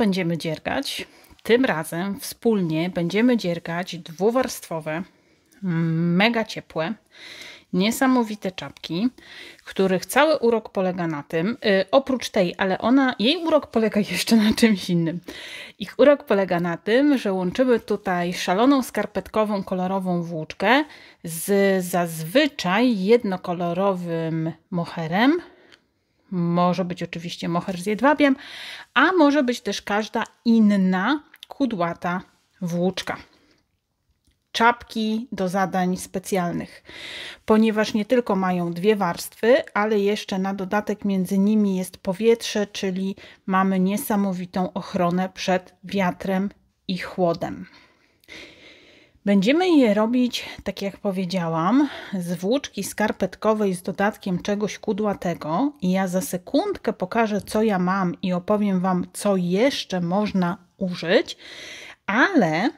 będziemy dziergać? Tym razem wspólnie będziemy dziergać dwuwarstwowe, mega ciepłe, niesamowite czapki, których cały urok polega na tym, yy, oprócz tej, ale ona, jej urok polega jeszcze na czymś innym. Ich urok polega na tym, że łączymy tutaj szaloną skarpetkową kolorową włóczkę z zazwyczaj jednokolorowym moherem, może być oczywiście moher z jedwabiem, a może być też każda inna kudłata włóczka. Czapki do zadań specjalnych, ponieważ nie tylko mają dwie warstwy, ale jeszcze na dodatek między nimi jest powietrze, czyli mamy niesamowitą ochronę przed wiatrem i chłodem. Będziemy je robić, tak jak powiedziałam, z włóczki skarpetkowej z dodatkiem czegoś kudłatego i ja za sekundkę pokażę, co ja mam i opowiem Wam, co jeszcze można użyć, ale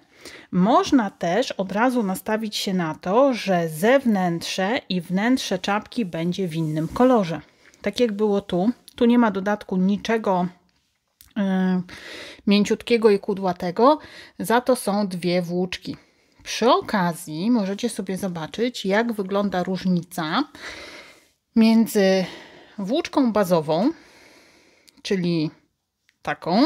można też od razu nastawić się na to, że zewnętrzne i wnętrze czapki będzie w innym kolorze. Tak jak było tu, tu nie ma dodatku niczego yy, mięciutkiego i kudłatego, za to są dwie włóczki. Przy okazji możecie sobie zobaczyć, jak wygląda różnica między włóczką bazową, czyli taką,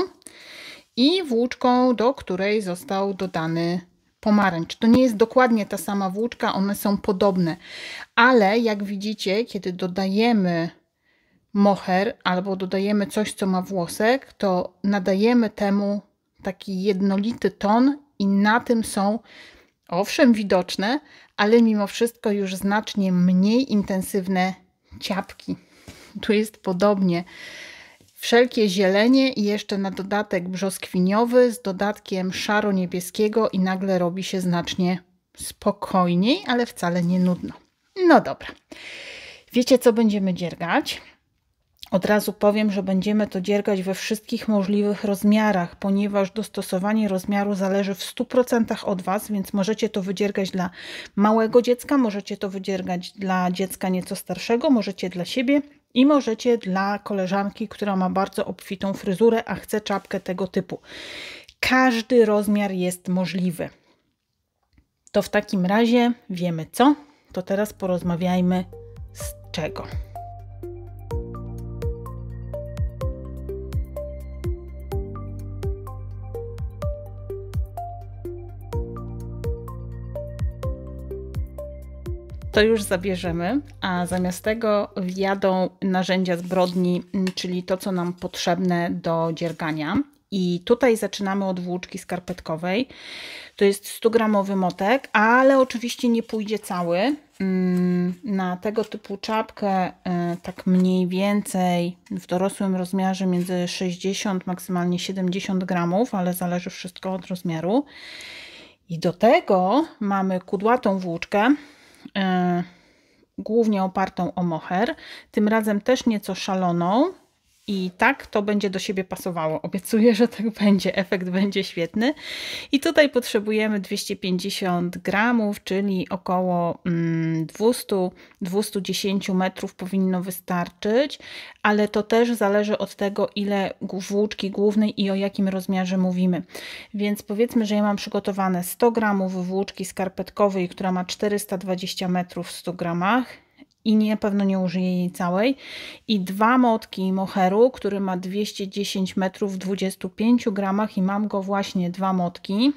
i włóczką, do której został dodany pomarańcz. To nie jest dokładnie ta sama włóczka, one są podobne, ale jak widzicie, kiedy dodajemy moher albo dodajemy coś, co ma włosek, to nadajemy temu taki jednolity ton i na tym są owszem widoczne, ale mimo wszystko już znacznie mniej intensywne ciapki. Tu jest podobnie. Wszelkie zielenie i jeszcze na dodatek brzoskwiniowy z dodatkiem szaro-niebieskiego i nagle robi się znacznie spokojniej, ale wcale nie nudno. No dobra. Wiecie, co będziemy dziergać? Od razu powiem, że będziemy to dziergać we wszystkich możliwych rozmiarach, ponieważ dostosowanie rozmiaru zależy w 100% od Was, więc możecie to wydziergać dla małego dziecka, możecie to wydziergać dla dziecka nieco starszego, możecie dla siebie i możecie dla koleżanki, która ma bardzo obfitą fryzurę, a chce czapkę tego typu. Każdy rozmiar jest możliwy. To w takim razie wiemy co, to teraz porozmawiajmy z czego. to już zabierzemy, a zamiast tego wjadą narzędzia zbrodni, mm, czyli to, co nam potrzebne do dziergania. I tutaj zaczynamy od włóczki skarpetkowej. To jest 100-gramowy motek, ale oczywiście nie pójdzie cały. Mm, na tego typu czapkę, e, tak mniej więcej w dorosłym rozmiarze między 60, maksymalnie 70 gramów, ale zależy wszystko od rozmiaru. I do tego mamy kudłatą włóczkę, E, głównie opartą o moher, tym razem też nieco szaloną, i tak to będzie do siebie pasowało. Obiecuję, że tak będzie. Efekt będzie świetny. I tutaj potrzebujemy 250 gramów, czyli około 200-210 mm, metrów powinno wystarczyć, ale to też zależy od tego, ile włóczki głównej i o jakim rozmiarze mówimy. Więc powiedzmy, że ja mam przygotowane 100 gramów włóczki skarpetkowej, która ma 420 metrów w 100 gramach i nie, pewno nie użyję jej całej. I dwa motki moheru, który ma 210 metrów w 25 gramach i mam go właśnie dwa motki,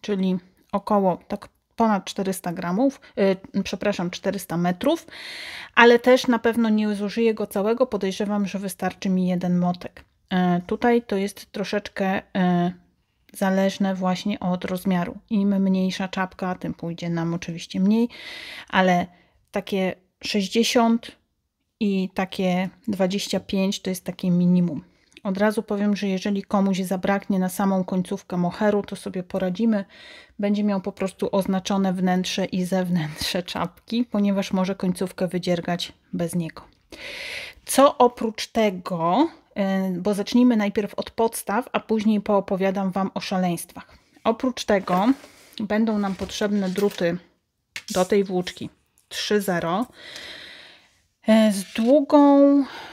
czyli około tak ponad 400 gramów, yy, przepraszam, 400 metrów, ale też na pewno nie zużyję go całego, podejrzewam, że wystarczy mi jeden motek. Yy, tutaj to jest troszeczkę yy, zależne właśnie od rozmiaru. Im mniejsza czapka, tym pójdzie nam oczywiście mniej, ale takie 60 i takie 25 to jest takie minimum. Od razu powiem, że jeżeli komuś zabraknie na samą końcówkę moheru, to sobie poradzimy. Będzie miał po prostu oznaczone wnętrze i zewnętrzne czapki, ponieważ może końcówkę wydziergać bez niego. Co oprócz tego, y, bo zacznijmy najpierw od podstaw, a później poopowiadam Wam o szaleństwach. Oprócz tego będą nam potrzebne druty do tej włóczki. 3.0 e, z długą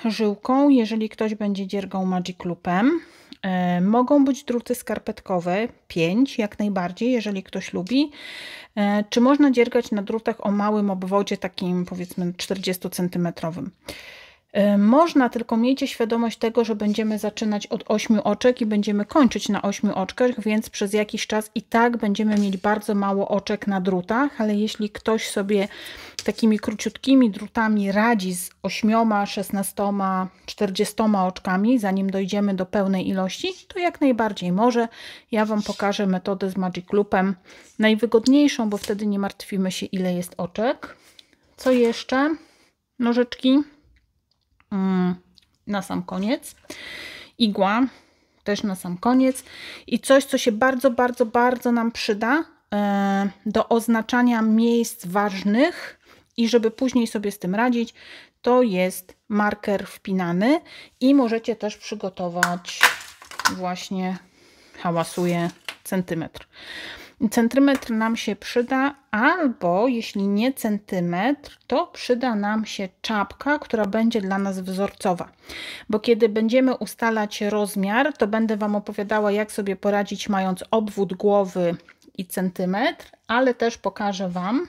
żyłką, jeżeli ktoś będzie dziergał Magic Loopem. E, mogą być druty skarpetkowe, 5 jak najbardziej, jeżeli ktoś lubi. E, czy można dziergać na drutach o małym obwodzie, takim powiedzmy 40 cm? Można, tylko miejcie świadomość tego, że będziemy zaczynać od 8 oczek i będziemy kończyć na 8 oczkach, więc przez jakiś czas i tak będziemy mieć bardzo mało oczek na drutach, ale jeśli ktoś sobie takimi króciutkimi drutami radzi z 8, 16, 40 oczkami, zanim dojdziemy do pełnej ilości, to jak najbardziej może. Ja Wam pokażę metodę z Magic Loopem, najwygodniejszą, bo wtedy nie martwimy się ile jest oczek. Co jeszcze? Nożyczki mm, na sam koniec. Igła też na sam koniec. I coś, co się bardzo, bardzo, bardzo nam przyda, e, do oznaczania miejsc ważnych i żeby później sobie z tym radzić, to jest marker wpinany i możecie też przygotować właśnie, hałasuje, centymetr. Centymetr nam się przyda, albo jeśli nie centymetr, to przyda nam się czapka, która będzie dla nas wzorcowa. Bo kiedy będziemy ustalać rozmiar, to będę Wam opowiadała, jak sobie poradzić, mając obwód głowy i centymetr, ale też pokażę Wam,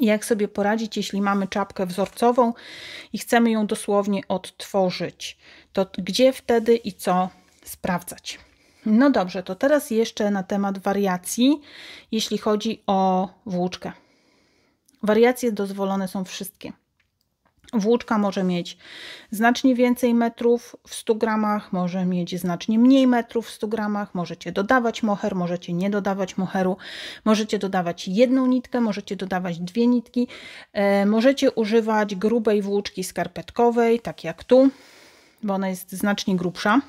jak sobie poradzić, jeśli mamy czapkę wzorcową i chcemy ją dosłownie odtworzyć. To gdzie wtedy i co sprawdzać. No dobrze, to teraz jeszcze na temat wariacji, jeśli chodzi o włóczkę. Wariacje dozwolone są wszystkie. Włóczka może mieć znacznie więcej metrów w 100 gramach, może mieć znacznie mniej metrów w 100 gramach, możecie dodawać moher, możecie nie dodawać moheru, możecie dodawać jedną nitkę, możecie dodawać dwie nitki, e, możecie używać grubej włóczki skarpetkowej, tak jak tu, bo ona jest znacznie grubsza.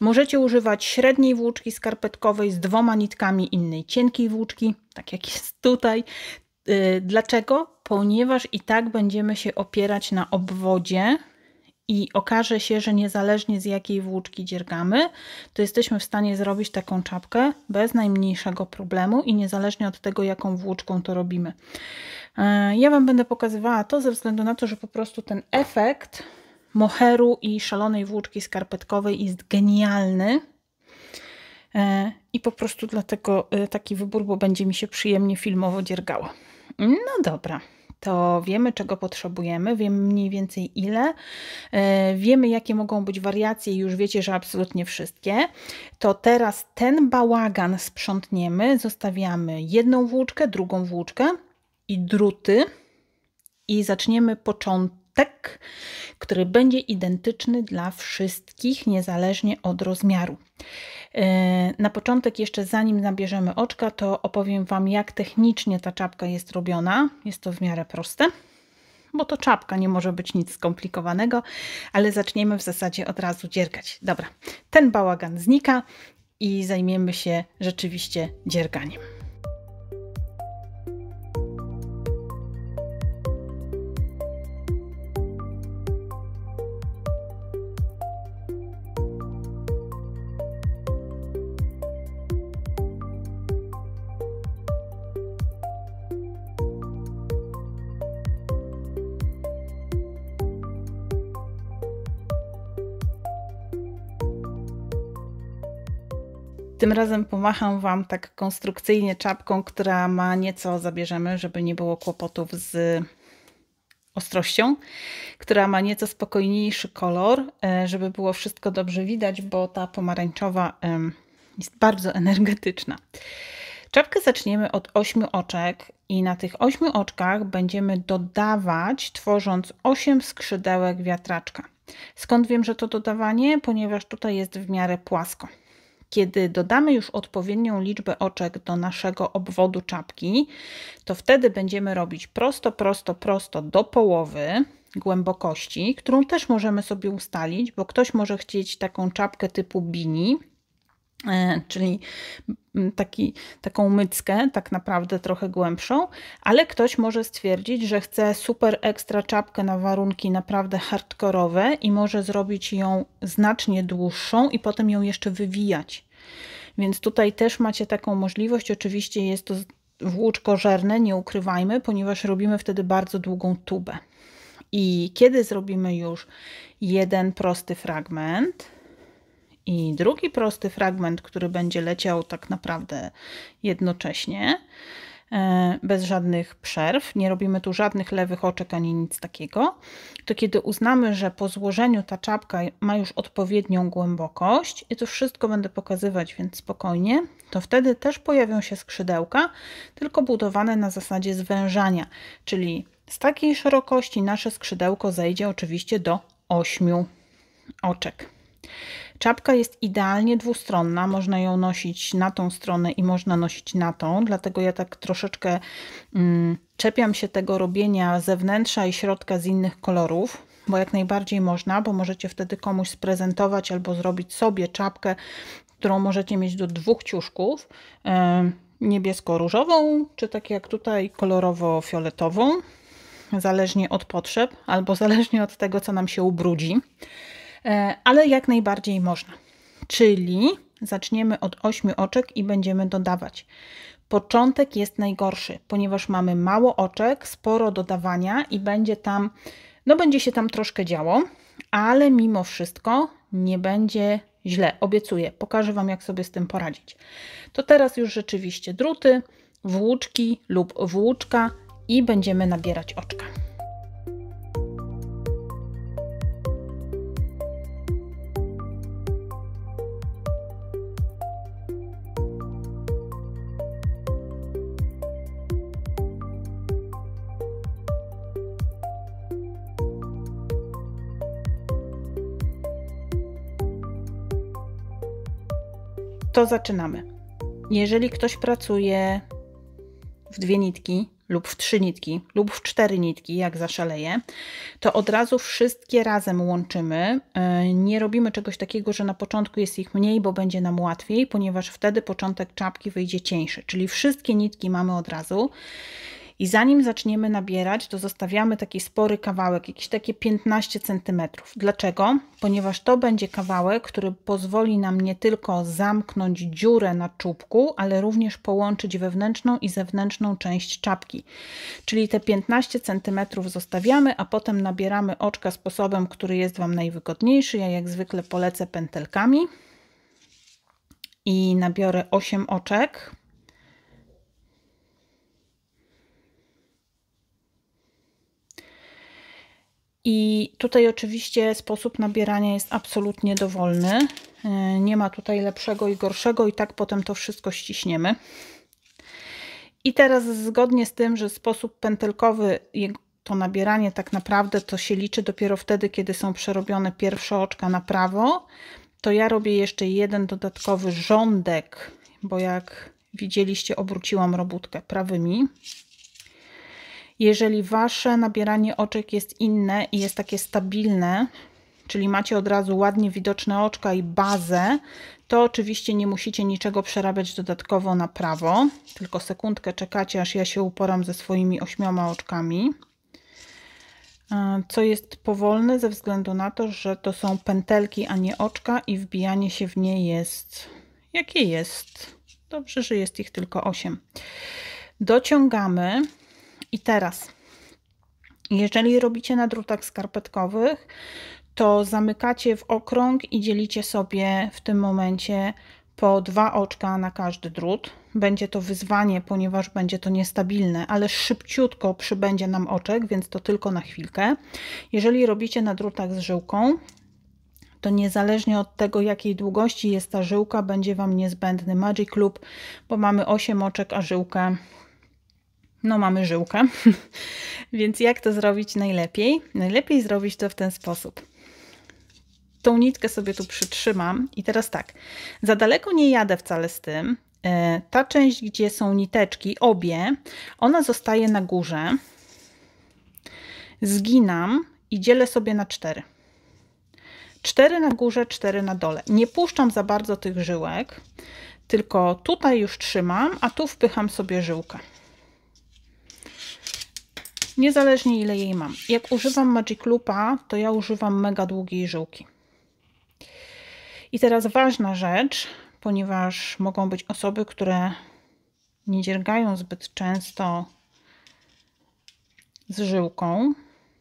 Możecie używać średniej włóczki skarpetkowej z dwoma nitkami innej cienkiej włóczki, tak jak jest tutaj. E, dlaczego? ponieważ i tak będziemy się opierać na obwodzie i okaże się, że niezależnie z jakiej włóczki dziergamy, to jesteśmy w stanie zrobić taką czapkę bez najmniejszego problemu i niezależnie od tego, jaką włóczką to robimy. E, ja Wam będę pokazywała to ze względu na to, że po prostu ten efekt moheru i szalonej włóczki skarpetkowej jest genialny. E, I po prostu dlatego e, taki wybór, bo będzie mi się przyjemnie filmowo dziergała. No dobra to wiemy, czego potrzebujemy, wiemy mniej więcej ile, e, wiemy, jakie mogą być wariacje i już wiecie, że absolutnie wszystkie, to teraz ten bałagan sprzątniemy, zostawiamy jedną włóczkę, drugą włóczkę i druty i zaczniemy począt tek, który będzie identyczny dla wszystkich, niezależnie od rozmiaru. E, na początek, jeszcze zanim nabierzemy oczka, to opowiem Wam, jak technicznie ta czapka jest robiona. Jest to w miarę proste bo to czapka, nie może być nic skomplikowanego, ale zaczniemy w zasadzie od razu dziergać. Dobra, ten bałagan znika i zajmiemy się rzeczywiście dzierganiem. Tym razem pomacham Wam tak konstrukcyjnie czapką, która ma nieco zabierzemy, żeby nie było kłopotów z ostrością, która ma nieco spokojniejszy kolor, e, żeby było wszystko dobrze widać, bo ta pomarańczowa jest bardzo energetyczna. Czapkę zaczniemy od ośmiu oczek i na tych ośmiu oczkach będziemy dodawać, tworząc osiem skrzydełek wiatraczka. Skąd wiem, że to dodawanie? Ponieważ tutaj jest w miarę płasko. Kiedy dodamy już odpowiednią liczbę oczek do naszego obwodu czapki, to wtedy będziemy robić prosto, prosto, prosto do połowy głębokości, którą też możemy sobie ustalić, bo ktoś może chcieć taką czapkę typu bini, E, czyli taki, taką myckę, tak naprawdę trochę głębszą, ale ktoś może stwierdzić, że chce super ekstra czapkę na warunki naprawdę hardkorowe i może zrobić ją znacznie dłuższą i potem ją jeszcze wywijać. Więc tutaj też macie taką możliwość. Oczywiście jest to włóczkożerne, nie ukrywajmy, ponieważ robimy wtedy bardzo długą tubę. I kiedy zrobimy już jeden prosty fragment, i drugi prosty fragment, który będzie leciał tak naprawdę jednocześnie, e, bez żadnych przerw, nie robimy tu żadnych lewych oczek ani nic takiego, to kiedy uznamy, że po złożeniu ta czapka ma już odpowiednią głębokość i to wszystko będę pokazywać, więc spokojnie, to wtedy też pojawią się skrzydełka, tylko budowane na zasadzie zwężania, czyli z takiej szerokości nasze skrzydełko zejdzie oczywiście do 8 oczek. Czapka jest idealnie dwustronna, można ją nosić na tą stronę i można nosić na tą, dlatego ja tak troszeczkę mm, czepiam się tego robienia zewnętrza i środka z innych kolorów, bo jak najbardziej można, bo możecie wtedy komuś sprezentować albo zrobić sobie czapkę, którą możecie mieć do dwóch ciuszków, yy, niebiesko-różową, czy tak jak tutaj kolorowo-fioletową, zależnie od potrzeb albo zależnie od tego, co nam się ubrudzi. E, ale jak najbardziej można. Czyli zaczniemy od ośmiu oczek i będziemy dodawać. Początek jest najgorszy, ponieważ mamy mało oczek, sporo dodawania i będzie tam, no będzie się tam troszkę działo, ale mimo wszystko nie będzie źle, obiecuję. Pokażę Wam, jak sobie z tym poradzić. To teraz już rzeczywiście druty, włóczki lub włóczka i będziemy nabierać oczka. to zaczynamy. Jeżeli ktoś pracuje w dwie nitki, lub w trzy nitki, lub w cztery nitki, jak zaszaleje, to od razu wszystkie razem łączymy. E, nie robimy czegoś takiego, że na początku jest ich mniej, bo będzie nam łatwiej, ponieważ wtedy początek czapki wyjdzie cieńszy, czyli wszystkie nitki mamy od razu. I zanim zaczniemy nabierać, to zostawiamy taki spory kawałek, jakieś takie 15 cm. Dlaczego? Ponieważ to będzie kawałek, który pozwoli nam nie tylko zamknąć dziurę na czubku, ale również połączyć wewnętrzną i zewnętrzną część czapki. Czyli te 15 cm zostawiamy, a potem nabieramy oczka sposobem, który jest Wam najwygodniejszy. Ja jak zwykle polecę pętelkami i nabiorę 8 oczek. I tutaj oczywiście sposób nabierania jest absolutnie dowolny. E, nie ma tutaj lepszego i gorszego i tak potem to wszystko ściśniemy. I teraz zgodnie z tym, że sposób pętelkowy, to nabieranie tak naprawdę to się liczy dopiero wtedy, kiedy są przerobione pierwsze oczka na prawo, to ja robię jeszcze jeden dodatkowy rządek, bo jak widzieliście obróciłam robótkę prawymi, jeżeli wasze nabieranie oczek jest inne i jest takie stabilne, czyli macie od razu ładnie widoczne oczka i bazę, to oczywiście nie musicie niczego przerabiać dodatkowo na prawo, tylko sekundkę czekacie, aż ja się uporam ze swoimi ośmioma oczkami. E, co jest powolne ze względu na to, że to są pętelki, a nie oczka i wbijanie się w nie jest jakie jest. Dobrze, że jest ich tylko 8. Dociągamy i teraz, jeżeli robicie na drutach skarpetkowych, to zamykacie w okrąg i dzielicie sobie w tym momencie po dwa oczka na każdy drut. Będzie to wyzwanie, ponieważ będzie to niestabilne, ale szybciutko przybędzie nam oczek, więc to tylko na chwilkę. Jeżeli robicie na drutach z żyłką, to niezależnie od tego, jakiej długości jest ta żyłka, będzie Wam niezbędny Magic Loop, bo mamy 8 oczek, a żyłkę no mamy żyłkę. Więc jak to zrobić najlepiej? Najlepiej zrobić to w ten sposób. Tą nitkę sobie tu przytrzymam i teraz tak, za daleko nie jadę wcale z tym. E, ta część, gdzie są niteczki, obie, ona zostaje na górze. Zginam i dzielę sobie na cztery. Cztery na górze, cztery na dole. Nie puszczam za bardzo tych żyłek, tylko tutaj już trzymam, a tu wpycham sobie żyłkę niezależnie ile jej mam. Jak używam Magic Loopa, to ja używam mega długiej żyłki. I teraz ważna rzecz, ponieważ mogą być osoby, które nie dziergają zbyt często z żyłką,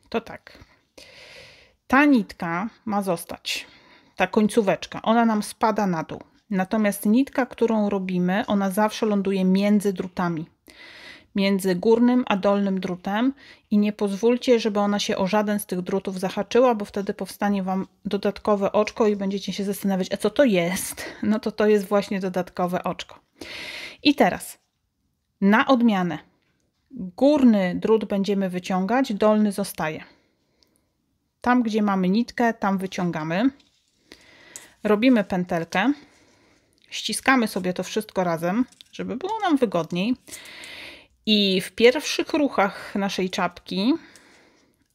to tak. Ta nitka ma zostać, ta końcóweczka, ona nam spada na dół. Natomiast nitka, którą robimy, ona zawsze ląduje między drutami między górnym a dolnym drutem i nie pozwólcie, żeby ona się o żaden z tych drutów zahaczyła, bo wtedy powstanie Wam dodatkowe oczko i będziecie się zastanawiać, a co to jest? No to to jest właśnie dodatkowe oczko. I teraz na odmianę górny drut będziemy wyciągać, dolny zostaje. Tam, gdzie mamy nitkę, tam wyciągamy. Robimy pętelkę. Ściskamy sobie to wszystko razem, żeby było nam wygodniej. I w pierwszych ruchach naszej czapki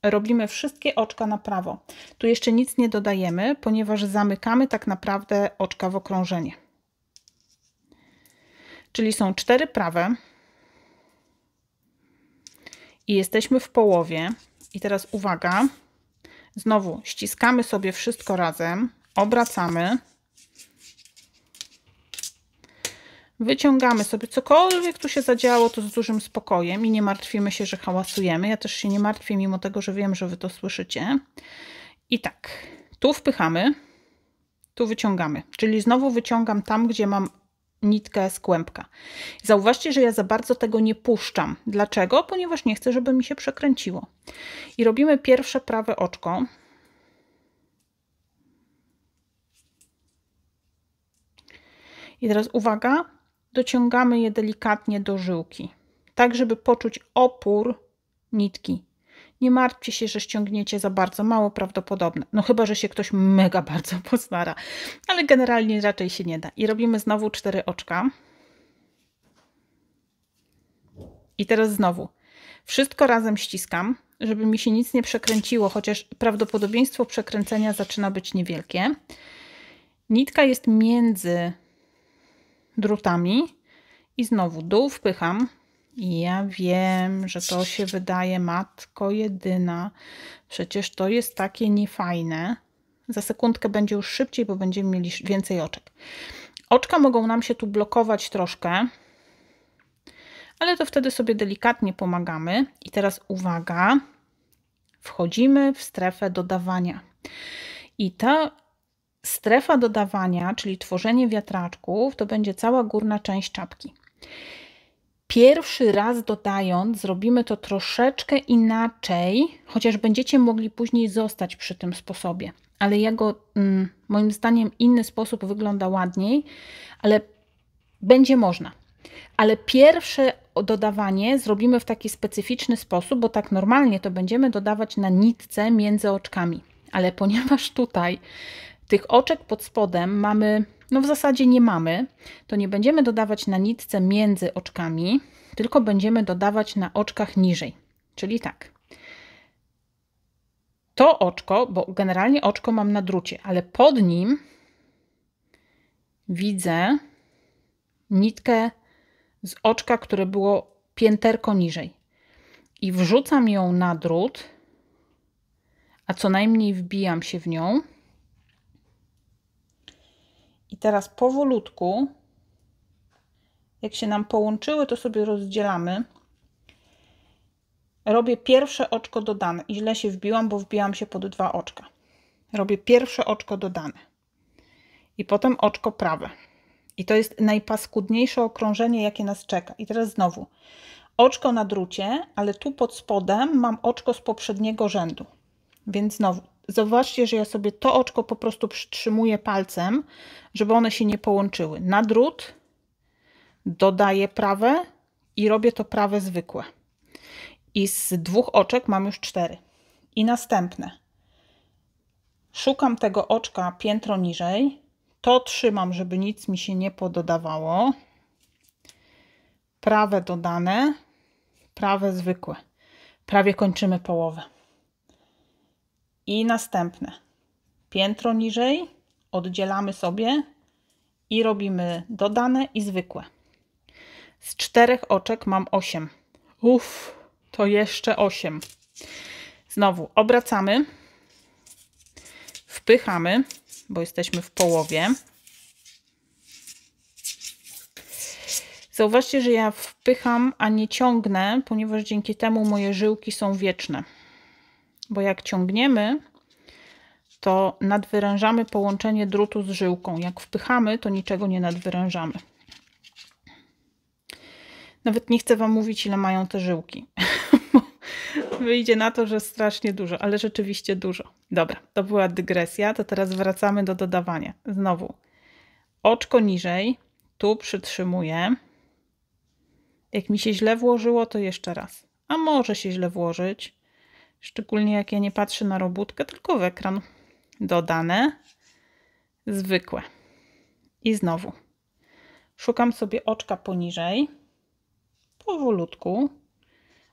robimy wszystkie oczka na prawo. Tu jeszcze nic nie dodajemy, ponieważ zamykamy tak naprawdę oczka w okrążenie. Czyli są cztery prawe i jesteśmy w połowie. I teraz uwaga, znowu ściskamy sobie wszystko razem, obracamy Wyciągamy sobie cokolwiek tu się zadziało, to z dużym spokojem i nie martwimy się, że hałasujemy. Ja też się nie martwię, mimo tego, że wiem, że Wy to słyszycie. I tak, tu wpychamy, tu wyciągamy. Czyli znowu wyciągam tam, gdzie mam nitkę z kłębka. Zauważcie, że ja za bardzo tego nie puszczam. Dlaczego? Ponieważ nie chcę, żeby mi się przekręciło. I robimy pierwsze prawe oczko. I teraz uwaga, dociągamy je delikatnie do żyłki, tak żeby poczuć opór nitki. Nie martwcie się, że ściągniecie za bardzo, mało prawdopodobne. No chyba, że się ktoś mega bardzo postara, ale generalnie raczej się nie da. I robimy znowu cztery oczka. I teraz znowu. Wszystko razem ściskam, żeby mi się nic nie przekręciło, chociaż prawdopodobieństwo przekręcenia zaczyna być niewielkie. Nitka jest między drutami i znowu dół wpycham. I ja wiem, że to się wydaje matko jedyna. Przecież to jest takie niefajne. Za sekundkę będzie już szybciej, bo będziemy mieli więcej oczek. Oczka mogą nam się tu blokować troszkę, ale to wtedy sobie delikatnie pomagamy. I teraz uwaga, wchodzimy w strefę dodawania. I ta strefa dodawania, czyli tworzenie wiatraczków, to będzie cała górna część czapki. Pierwszy raz dodając, zrobimy to troszeczkę inaczej, chociaż będziecie mogli później zostać przy tym sposobie. Ale ja go, mm, moim zdaniem, inny sposób wygląda ładniej, ale będzie można. Ale pierwsze dodawanie zrobimy w taki specyficzny sposób, bo tak normalnie to będziemy dodawać na nitce między oczkami. Ale ponieważ tutaj tych oczek pod spodem mamy, no w zasadzie nie mamy, to nie będziemy dodawać na nitce między oczkami, tylko będziemy dodawać na oczkach niżej. Czyli tak, to oczko, bo generalnie oczko mam na drucie, ale pod nim widzę nitkę z oczka, które było pięterko niżej. I wrzucam ją na drut, a co najmniej wbijam się w nią. I teraz powolutku, jak się nam połączyły, to sobie rozdzielamy. Robię pierwsze oczko dodane. I źle się wbiłam, bo wbiłam się pod dwa oczka. Robię pierwsze oczko dodane. I potem oczko prawe. I to jest najpaskudniejsze okrążenie, jakie nas czeka. I teraz znowu oczko na drucie, ale tu pod spodem mam oczko z poprzedniego rzędu. Więc znowu Zobaczcie, że ja sobie to oczko po prostu przytrzymuję palcem, żeby one się nie połączyły. Na drut dodaję prawe i robię to prawe zwykłe. I z dwóch oczek mam już cztery. I następne. Szukam tego oczka piętro niżej. To trzymam, żeby nic mi się nie pododawało. Prawe dodane, prawe zwykłe. Prawie kończymy połowę. I następne. Piętro niżej oddzielamy sobie i robimy dodane i zwykłe. Z czterech oczek mam 8. Uff, to jeszcze 8. Znowu obracamy, wpychamy, bo jesteśmy w połowie. Zauważcie, że ja wpycham, a nie ciągnę, ponieważ dzięki temu moje żyłki są wieczne bo jak ciągniemy, to nadwyrężamy połączenie drutu z żyłką. Jak wpychamy, to niczego nie nadwyrężamy. Nawet nie chcę Wam mówić, ile mają te żyłki. Wyjdzie na to, że strasznie dużo, ale rzeczywiście dużo. Dobra, to była dygresja, to teraz wracamy do dodawania. Znowu, oczko niżej, tu przytrzymuję. Jak mi się źle włożyło, to jeszcze raz. A może się źle włożyć, Szczególnie jak ja nie patrzę na robótkę, tylko w ekran. Dodane. Zwykłe. I znowu. Szukam sobie oczka poniżej. Powolutku.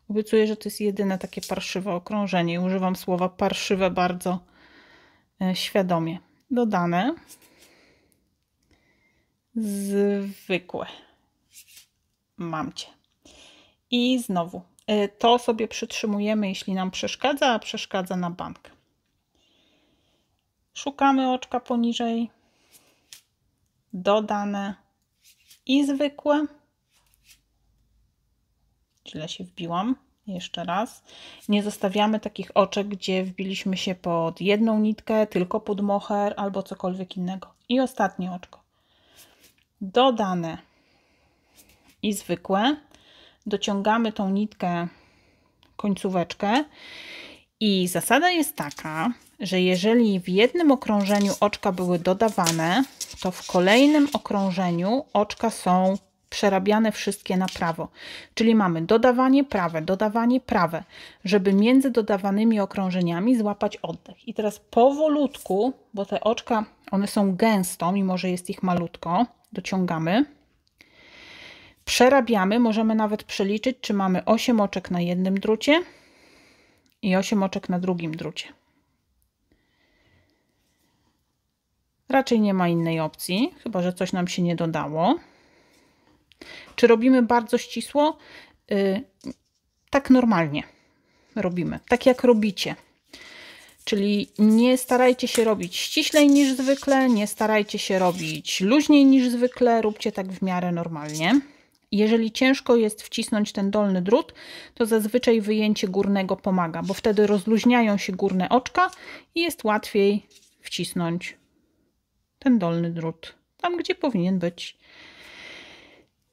Obiecuję, że to jest jedyne takie parszywe okrążenie używam słowa parszywe bardzo e, świadomie. Dodane. Zwykłe. Mam cię. I znowu E, to sobie przytrzymujemy, jeśli nam przeszkadza, a przeszkadza na bank. Szukamy oczka poniżej, dodane i zwykłe. Źle się wbiłam. Jeszcze raz. Nie zostawiamy takich oczek, gdzie wbiliśmy się pod jedną nitkę, tylko pod moher, albo cokolwiek innego. I ostatnie oczko. Dodane i zwykłe dociągamy tą nitkę, końcóweczkę. I zasada jest taka, że jeżeli w jednym okrążeniu oczka były dodawane, to w kolejnym okrążeniu oczka są przerabiane wszystkie na prawo. Czyli mamy dodawanie prawe, dodawanie prawe, żeby między dodawanymi okrążeniami złapać oddech. I teraz powolutku, bo te oczka, one są gęsto, mimo że jest ich malutko, dociągamy Przerabiamy, możemy nawet przeliczyć, czy mamy 8 oczek na jednym drucie i 8 oczek na drugim drucie. Raczej nie ma innej opcji, chyba że coś nam się nie dodało. Czy robimy bardzo ścisło? Yy, tak normalnie robimy, tak jak robicie. Czyli nie starajcie się robić ściślej niż zwykle, nie starajcie się robić luźniej niż zwykle, róbcie tak w miarę normalnie. Jeżeli ciężko jest wcisnąć ten dolny drut, to zazwyczaj wyjęcie górnego pomaga, bo wtedy rozluźniają się górne oczka i jest łatwiej wcisnąć ten dolny drut tam, gdzie powinien być.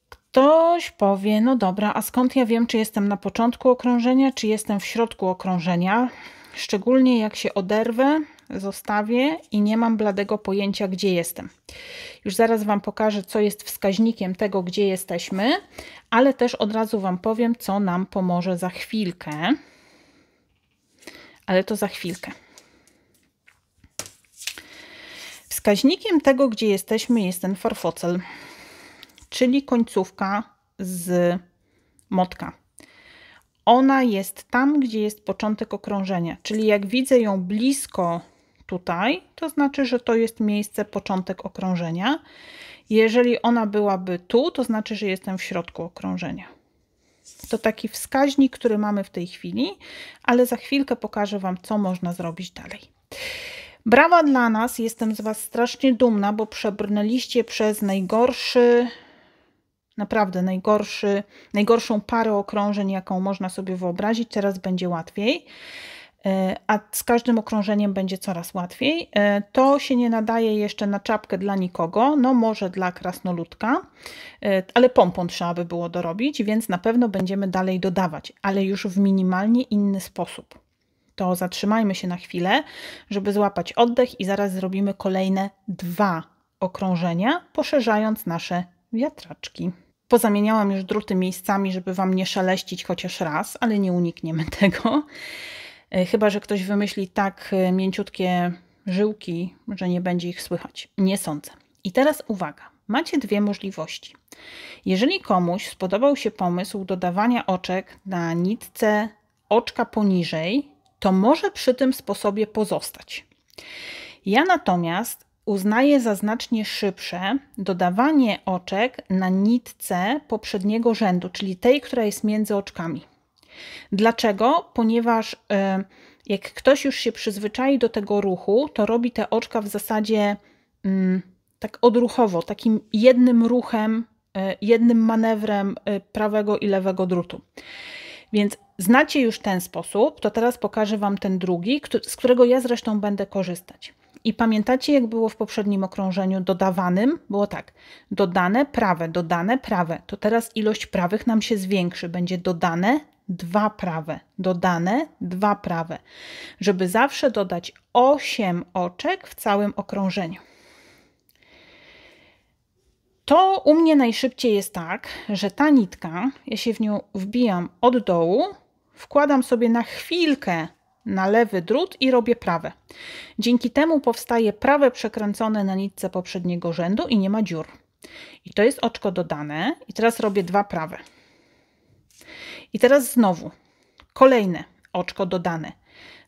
Ktoś powie, no dobra, a skąd ja wiem, czy jestem na początku okrążenia, czy jestem w środku okrążenia? Szczególnie jak się oderwę, zostawię i nie mam bladego pojęcia, gdzie jestem. Już zaraz Wam pokażę, co jest wskaźnikiem tego, gdzie jesteśmy, ale też od razu Wam powiem, co nam pomoże za chwilkę. Ale to za chwilkę. Wskaźnikiem tego, gdzie jesteśmy, jest ten forfocel, czyli końcówka z motka. Ona jest tam, gdzie jest początek okrążenia, czyli jak widzę ją blisko tutaj, to znaczy, że to jest miejsce początek okrążenia. Jeżeli ona byłaby tu, to znaczy, że jestem w środku okrążenia. To taki wskaźnik, który mamy w tej chwili, ale za chwilkę pokażę Wam, co można zrobić dalej. Brawa dla nas, jestem z Was strasznie dumna, bo przebrnęliście przez najgorszy, naprawdę najgorszy, najgorszą parę okrążeń, jaką można sobie wyobrazić. Teraz będzie łatwiej. E, a z każdym okrążeniem będzie coraz łatwiej. E, to się nie nadaje jeszcze na czapkę dla nikogo, no może dla krasnoludka, e, ale pompon trzeba by było dorobić, więc na pewno będziemy dalej dodawać, ale już w minimalnie inny sposób. To zatrzymajmy się na chwilę, żeby złapać oddech i zaraz zrobimy kolejne dwa okrążenia, poszerzając nasze wiatraczki. Pozamieniałam już druty miejscami, żeby Wam nie szaleścić chociaż raz, ale nie unikniemy tego. E, chyba, że ktoś wymyśli tak e, mięciutkie żyłki, że nie będzie ich słychać. Nie sądzę. I teraz uwaga. Macie dwie możliwości. Jeżeli komuś spodobał się pomysł dodawania oczek na nitce oczka poniżej, to może przy tym sposobie pozostać. Ja natomiast uznaję za znacznie szybsze dodawanie oczek na nitce poprzedniego rzędu, czyli tej, która jest między oczkami. Dlaczego? Ponieważ e, jak ktoś już się przyzwyczai do tego ruchu, to robi te oczka w zasadzie mm, tak odruchowo, takim jednym ruchem, e, jednym manewrem e, prawego i lewego drutu. Więc znacie już ten sposób, to teraz pokażę Wam ten drugi, z którego ja zresztą będę korzystać. I pamiętacie, jak było w poprzednim okrążeniu dodawanym? Było tak: dodane prawe, dodane prawe. To teraz ilość prawych nam się zwiększy. Będzie dodane dwa prawe, dodane dwa prawe, żeby zawsze dodać 8 oczek w całym okrążeniu. To u mnie najszybciej jest tak, że ta nitka, ja się w nią wbijam od dołu, wkładam sobie na chwilkę na lewy drut i robię prawe. Dzięki temu powstaje prawe przekręcone na nitce poprzedniego rzędu i nie ma dziur. I to jest oczko dodane i teraz robię dwa prawe. I teraz znowu kolejne oczko dodane.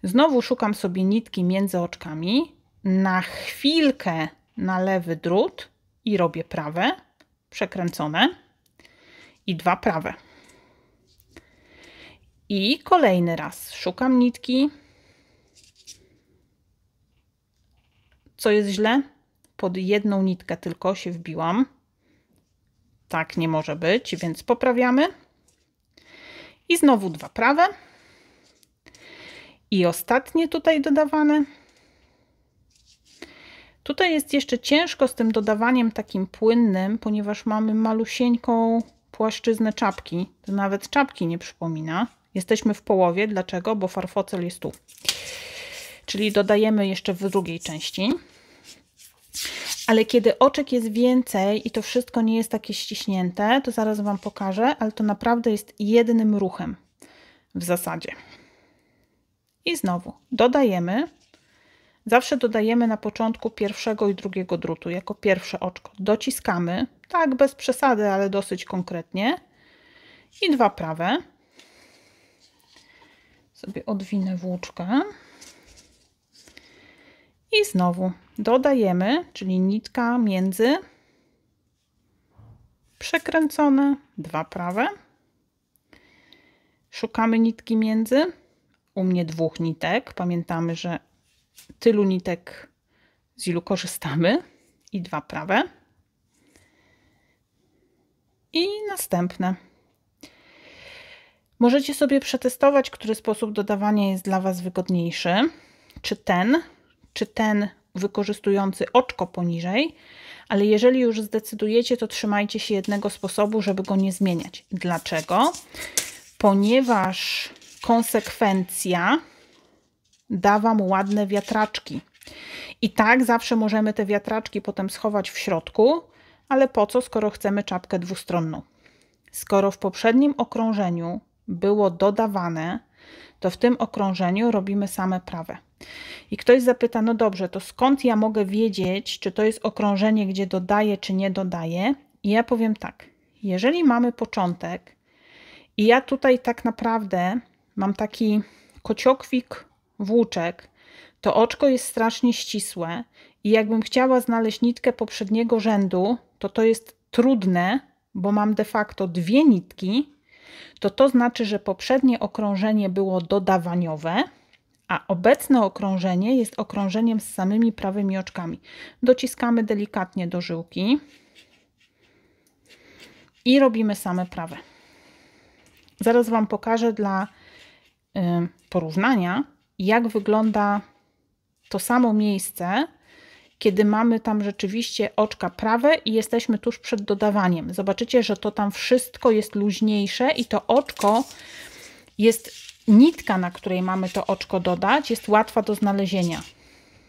Znowu szukam sobie nitki między oczkami, na chwilkę na lewy drut i robię prawe, przekręcone i dwa prawe. I kolejny raz szukam nitki. Co jest źle? Pod jedną nitkę tylko się wbiłam. Tak nie może być, więc poprawiamy. I znowu dwa prawe. I ostatnie tutaj dodawane. Tutaj jest jeszcze ciężko z tym dodawaniem takim płynnym, ponieważ mamy malusieńką płaszczyznę czapki. To nawet czapki nie przypomina. Jesteśmy w połowie. Dlaczego? Bo farfocel jest tu. Czyli dodajemy jeszcze w drugiej części. Ale kiedy oczek jest więcej i to wszystko nie jest takie ściśnięte, to zaraz Wam pokażę, ale to naprawdę jest jednym ruchem w zasadzie. I znowu dodajemy. Zawsze dodajemy na początku pierwszego i drugiego drutu, jako pierwsze oczko. Dociskamy, tak bez przesady, ale dosyć konkretnie. I dwa prawe. Sobie odwinę włóczkę. I znowu dodajemy, czyli nitka między przekręcone, dwa prawe. Szukamy nitki między. U mnie dwóch nitek. Pamiętamy, że tylu nitek z ilu korzystamy i dwa prawe. I następne. Możecie sobie przetestować, który sposób dodawania jest dla Was wygodniejszy. Czy ten, czy ten wykorzystujący oczko poniżej, ale jeżeli już zdecydujecie, to trzymajcie się jednego sposobu, żeby go nie zmieniać. Dlaczego? Ponieważ konsekwencja da Wam ładne wiatraczki. I tak zawsze możemy te wiatraczki potem schować w środku, ale po co, skoro chcemy czapkę dwustronną? Skoro w poprzednim okrążeniu było dodawane, to w tym okrążeniu robimy same prawe i ktoś zapyta, no dobrze, to skąd ja mogę wiedzieć, czy to jest okrążenie, gdzie dodaję, czy nie dodaję? I ja powiem tak, jeżeli mamy początek i ja tutaj tak naprawdę mam taki kociokwik włóczek, to oczko jest strasznie ścisłe i jakbym chciała znaleźć nitkę poprzedniego rzędu, to to jest trudne, bo mam de facto dwie nitki, to to znaczy, że poprzednie okrążenie było dodawaniowe, a obecne okrążenie jest okrążeniem z samymi prawymi oczkami. Dociskamy delikatnie do żyłki i robimy same prawe. Zaraz Wam pokażę dla y, porównania, jak wygląda to samo miejsce, kiedy mamy tam rzeczywiście oczka prawe i jesteśmy tuż przed dodawaniem. Zobaczycie, że to tam wszystko jest luźniejsze i to oczko jest nitka, na której mamy to oczko dodać, jest łatwa do znalezienia.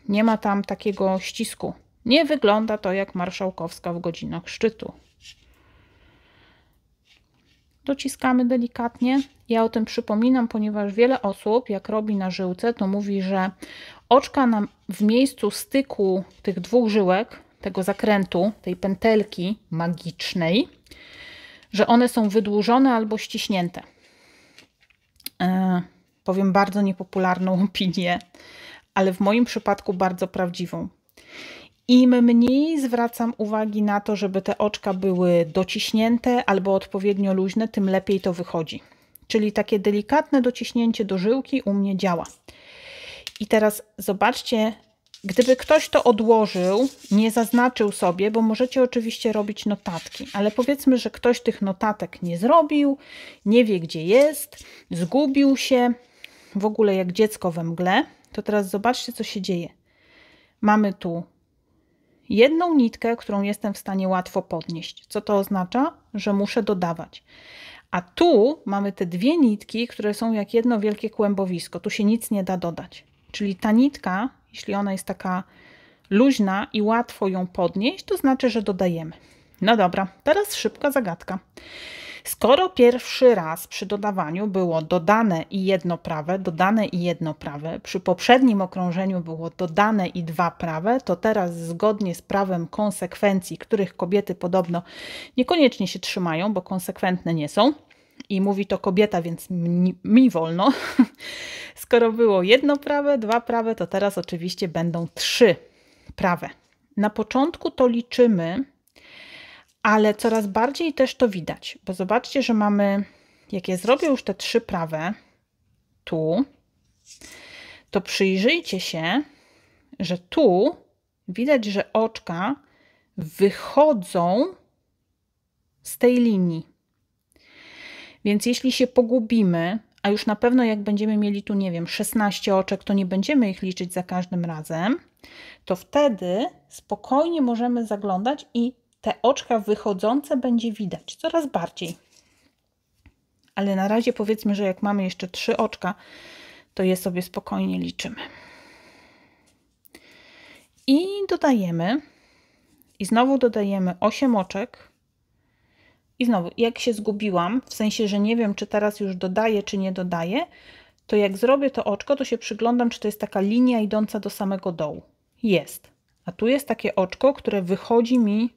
Nie ma tam takiego ścisku. Nie wygląda to jak marszałkowska w godzinach szczytu. Dociskamy delikatnie. Ja o tym przypominam, ponieważ wiele osób, jak robi na żyłce, to mówi, że oczka w miejscu styku tych dwóch żyłek, tego zakrętu, tej pętelki magicznej, że one są wydłużone albo ściśnięte. E, powiem bardzo niepopularną opinię, ale w moim przypadku bardzo prawdziwą. Im mniej zwracam uwagi na to, żeby te oczka były dociśnięte albo odpowiednio luźne, tym lepiej to wychodzi. Czyli takie delikatne dociśnięcie do żyłki u mnie działa. I teraz zobaczcie, Gdyby ktoś to odłożył, nie zaznaczył sobie, bo możecie oczywiście robić notatki, ale powiedzmy, że ktoś tych notatek nie zrobił, nie wie gdzie jest, zgubił się, w ogóle jak dziecko we mgle, to teraz zobaczcie, co się dzieje. Mamy tu jedną nitkę, którą jestem w stanie łatwo podnieść. Co to oznacza? Że muszę dodawać. A tu mamy te dwie nitki, które są jak jedno wielkie kłębowisko. Tu się nic nie da dodać. Czyli ta nitka jeśli ona jest taka luźna i łatwo ją podnieść, to znaczy, że dodajemy. No dobra, teraz szybka zagadka. Skoro pierwszy raz przy dodawaniu było dodane i jedno prawe, dodane i jedno prawe, przy poprzednim okrążeniu było dodane i dwa prawe, to teraz zgodnie z prawem konsekwencji, których kobiety podobno niekoniecznie się trzymają, bo konsekwentne nie są, i mówi to kobieta, więc mi, mi wolno. Skoro było jedno prawe, dwa prawe, to teraz oczywiście będą trzy prawe. Na początku to liczymy, ale coraz bardziej też to widać, bo zobaczcie, że mamy, jak ja zrobię już te trzy prawe tu, to przyjrzyjcie się, że tu widać, że oczka wychodzą z tej linii. Więc jeśli się pogubimy, a już na pewno jak będziemy mieli tu, nie wiem, 16 oczek, to nie będziemy ich liczyć za każdym razem, to wtedy spokojnie możemy zaglądać i te oczka wychodzące będzie widać coraz bardziej. Ale na razie powiedzmy, że jak mamy jeszcze trzy oczka, to je sobie spokojnie liczymy. I dodajemy, i znowu dodajemy 8 oczek, i znowu, jak się zgubiłam, w sensie, że nie wiem, czy teraz już dodaję, czy nie dodaję, to jak zrobię to oczko, to się przyglądam, czy to jest taka linia idąca do samego dołu. Jest. A tu jest takie oczko, które wychodzi mi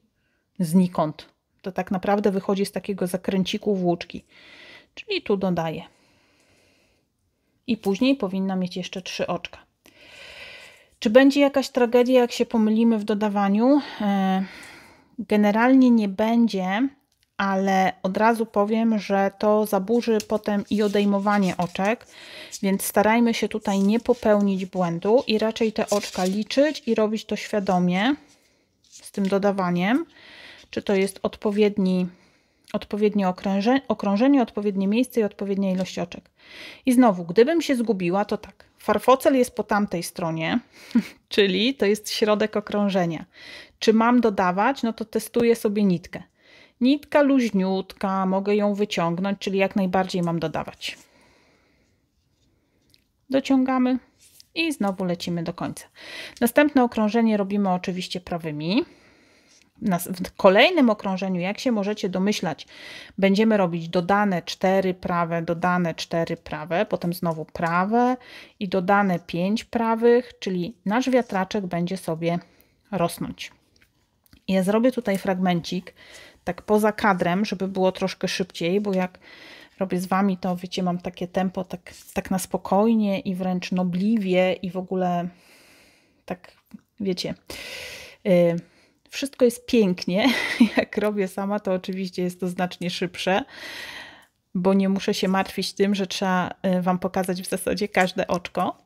znikąd. To tak naprawdę wychodzi z takiego zakręciku włóczki. Czyli tu dodaję. I później powinna mieć jeszcze trzy oczka. Czy będzie jakaś tragedia, jak się pomylimy w dodawaniu? E, generalnie nie będzie, ale od razu powiem, że to zaburzy potem i odejmowanie oczek, więc starajmy się tutaj nie popełnić błędu i raczej te oczka liczyć i robić to świadomie z tym dodawaniem, czy to jest odpowiedni, odpowiednie okręże, okrążenie, odpowiednie miejsce i odpowiednia ilość oczek. I znowu, gdybym się zgubiła, to tak, farfocel jest po tamtej stronie, czyli to jest środek okrążenia. Czy mam dodawać? No to testuję sobie nitkę. Nitka luźniutka, mogę ją wyciągnąć, czyli jak najbardziej mam dodawać. Dociągamy i znowu lecimy do końca. Następne okrążenie robimy oczywiście prawymi. W kolejnym okrążeniu, jak się możecie domyślać, będziemy robić dodane 4 prawe, dodane 4 prawe, potem znowu prawe i dodane 5 prawych, czyli nasz wiatraczek będzie sobie rosnąć. Ja zrobię tutaj fragmencik, tak poza kadrem, żeby było troszkę szybciej, bo jak robię z Wami, to wiecie, mam takie tempo tak, tak na spokojnie i wręcz nobliwie i w ogóle tak, wiecie... Yy, wszystko jest pięknie. Jak robię sama, to oczywiście jest to znacznie szybsze, bo nie muszę się martwić tym, że trzeba y, Wam pokazać w zasadzie każde oczko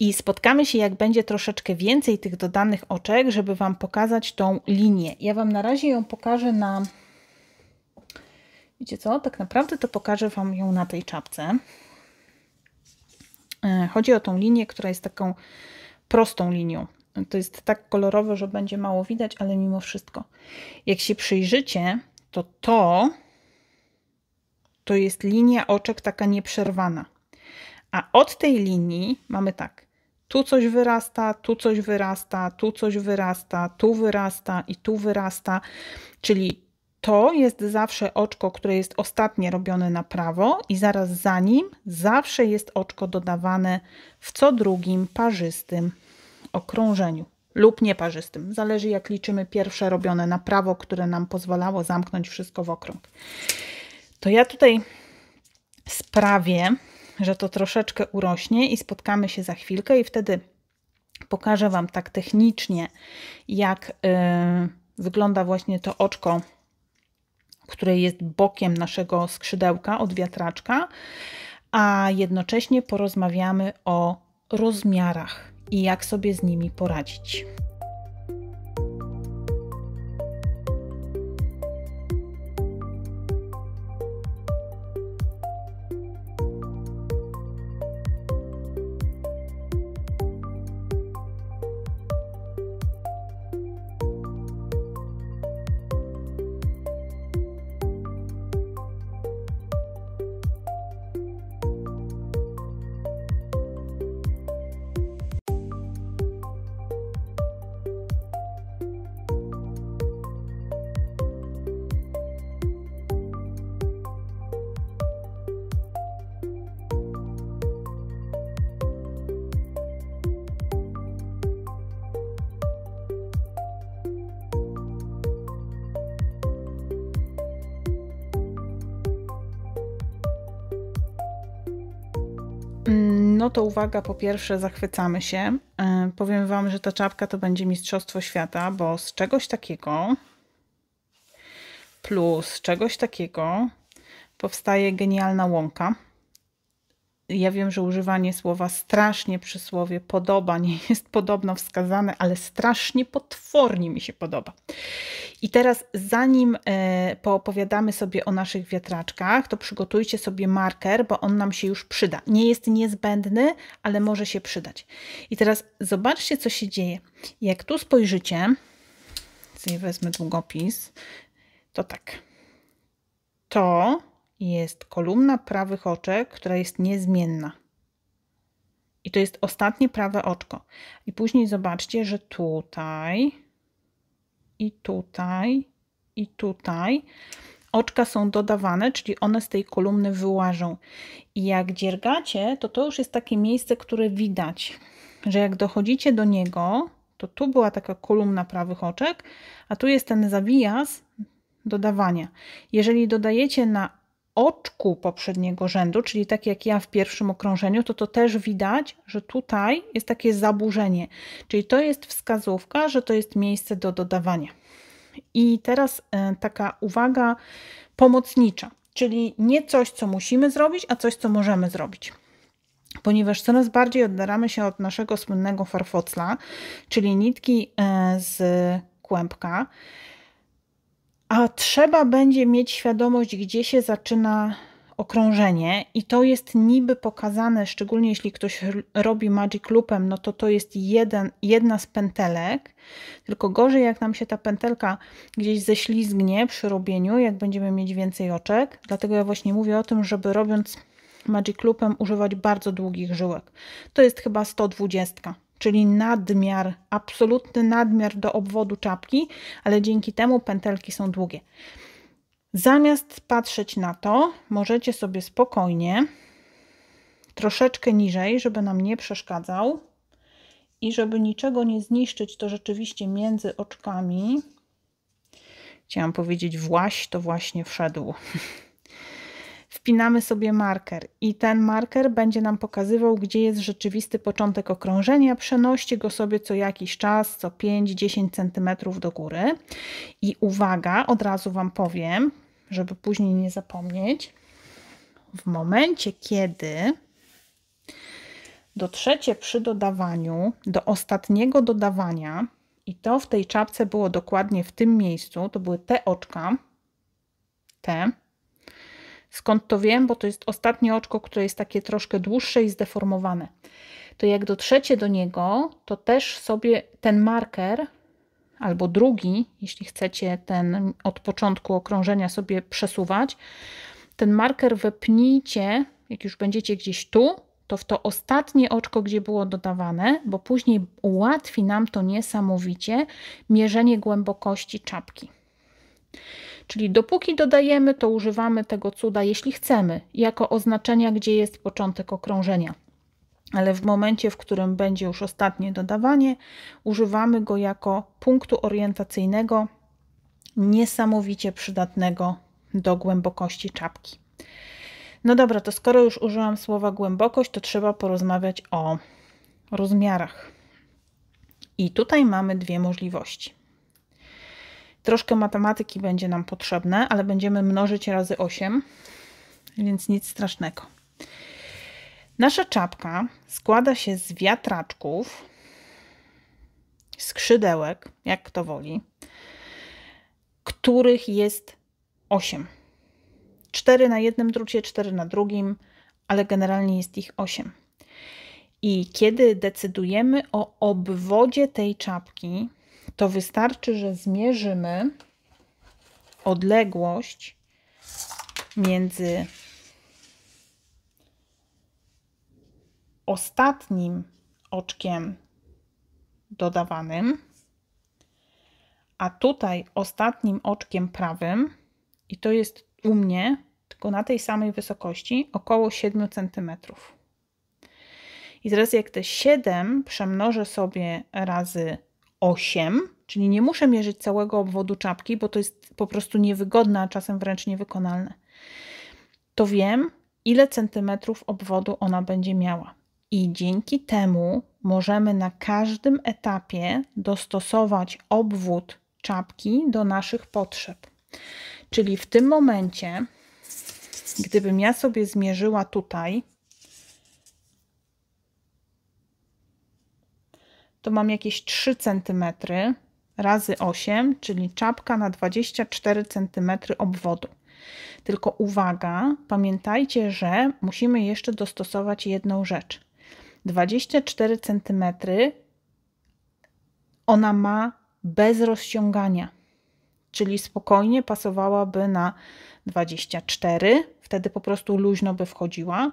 i spotkamy się, jak będzie troszeczkę więcej tych dodanych oczek, żeby Wam pokazać tą linię. Ja Wam na razie ją pokażę na... Wiecie co? Tak naprawdę to pokażę Wam ją na tej czapce. E, chodzi o tą linię, która jest taką prostą linią. To jest tak kolorowe, że będzie mało widać, ale mimo wszystko. Jak się przyjrzycie, to to to jest linia oczek taka nieprzerwana. A od tej linii mamy tak. Tu coś wyrasta, tu coś wyrasta, tu coś wyrasta, tu wyrasta i tu wyrasta. Czyli to jest zawsze oczko, które jest ostatnie robione na prawo i zaraz za nim zawsze jest oczko dodawane w co drugim parzystym okrążeniu lub nieparzystym. Zależy jak liczymy pierwsze robione na prawo, które nam pozwalało zamknąć wszystko w okrąg. To ja tutaj sprawię, że to troszeczkę urośnie i spotkamy się za chwilkę i wtedy pokażę Wam tak technicznie, jak y, wygląda właśnie to oczko, które jest bokiem naszego skrzydełka od wiatraczka, a jednocześnie porozmawiamy o rozmiarach i jak sobie z nimi poradzić. Mm, no to uwaga, po pierwsze zachwycamy się. E, powiem Wam, że ta czapka to będzie Mistrzostwo Świata, bo z czegoś takiego plus czegoś takiego powstaje genialna łąka ja wiem, że używanie słowa strasznie przysłowie podoba nie jest podobno wskazane, ale strasznie potwornie mi się podoba. I teraz, zanim e, poopowiadamy sobie o naszych wiatraczkach, to przygotujcie sobie marker, bo on nam się już przyda. Nie jest niezbędny, ale może się przydać. I teraz zobaczcie, co się dzieje. Jak tu spojrzycie, sobie wezmę długopis, to tak. To jest kolumna prawych oczek, która jest niezmienna. I to jest ostatnie prawe oczko. I później zobaczcie, że tutaj i tutaj i tutaj oczka są dodawane, czyli one z tej kolumny wyłażą. I jak dziergacie, to to już jest takie miejsce, które widać, że jak dochodzicie do niego, to tu była taka kolumna prawych oczek, a tu jest ten zawijas dodawania. Jeżeli dodajecie na oczku poprzedniego rzędu, czyli tak jak ja w pierwszym okrążeniu, to to też widać, że tutaj jest takie zaburzenie. Czyli to jest wskazówka, że to jest miejsce do dodawania. I teraz e, taka uwaga pomocnicza, czyli nie coś, co musimy zrobić, a coś, co możemy zrobić ponieważ coraz bardziej oddalamy się od naszego słynnego farfocla, czyli nitki e, z kłębka a trzeba będzie mieć świadomość, gdzie się zaczyna okrążenie i to jest niby pokazane, szczególnie jeśli ktoś robi magic loopem, no to to jest jeden, jedna z pętelek, tylko gorzej jak nam się ta pętelka gdzieś ześlizgnie przy robieniu, jak będziemy mieć więcej oczek, dlatego ja właśnie mówię o tym, żeby robiąc magic loopem używać bardzo długich żyłek. To jest chyba 120 czyli nadmiar, absolutny nadmiar do obwodu czapki, ale dzięki temu pętelki są długie. Zamiast patrzeć na to, możecie sobie spokojnie troszeczkę niżej, żeby nam nie przeszkadzał i żeby niczego nie zniszczyć, to rzeczywiście między oczkami, chciałam powiedzieć właś, to właśnie wszedł. wpinamy sobie marker i ten marker będzie nam pokazywał, gdzie jest rzeczywisty początek okrążenia. Przenoście go sobie co jakiś czas, co 5-10 cm do góry. I uwaga, od razu Wam powiem, żeby później nie zapomnieć, w momencie kiedy dotrzecie przy dodawaniu do ostatniego dodawania, i to w tej czapce było dokładnie w tym miejscu, to były te oczka, te, Skąd to wiem? Bo to jest ostatnie oczko, które jest takie troszkę dłuższe i zdeformowane. To jak dotrzecie do niego, to też sobie ten marker albo drugi, jeśli chcecie ten od początku okrążenia sobie przesuwać, ten marker wepnijcie, jak już będziecie gdzieś tu, to w to ostatnie oczko, gdzie było dodawane, bo później ułatwi nam to niesamowicie mierzenie głębokości czapki. Czyli dopóki dodajemy, to używamy tego cuda, jeśli chcemy, jako oznaczenia, gdzie jest początek okrążenia. Ale w momencie, w którym będzie już ostatnie dodawanie, używamy go jako punktu orientacyjnego, niesamowicie przydatnego do głębokości czapki. No dobra, to skoro już użyłam słowa głębokość, to trzeba porozmawiać o rozmiarach. I tutaj mamy dwie możliwości. Troszkę matematyki będzie nam potrzebne, ale będziemy mnożyć razy 8, więc nic strasznego. Nasza czapka składa się z wiatraczków, skrzydełek, jak kto woli, których jest 8. 4 na jednym drucie, 4 na drugim, ale generalnie jest ich 8. I kiedy decydujemy o obwodzie tej czapki, to wystarczy, że zmierzymy odległość między ostatnim oczkiem dodawanym, a tutaj ostatnim oczkiem prawym, i to jest u mnie, tylko na tej samej wysokości, około 7 cm. I teraz jak te 7 przemnożę sobie razy 8, czyli nie muszę mierzyć całego obwodu czapki, bo to jest po prostu niewygodne, a czasem wręcz niewykonalne, to wiem, ile centymetrów obwodu ona będzie miała. I dzięki temu możemy na każdym etapie dostosować obwód czapki do naszych potrzeb. Czyli w tym momencie, gdybym ja sobie zmierzyła tutaj to mam jakieś 3 cm razy 8, czyli czapka na 24 cm obwodu. Tylko uwaga, pamiętajcie, że musimy jeszcze dostosować jedną rzecz. 24 cm ona ma bez rozciągania, czyli spokojnie pasowałaby na 24, wtedy po prostu luźno by wchodziła,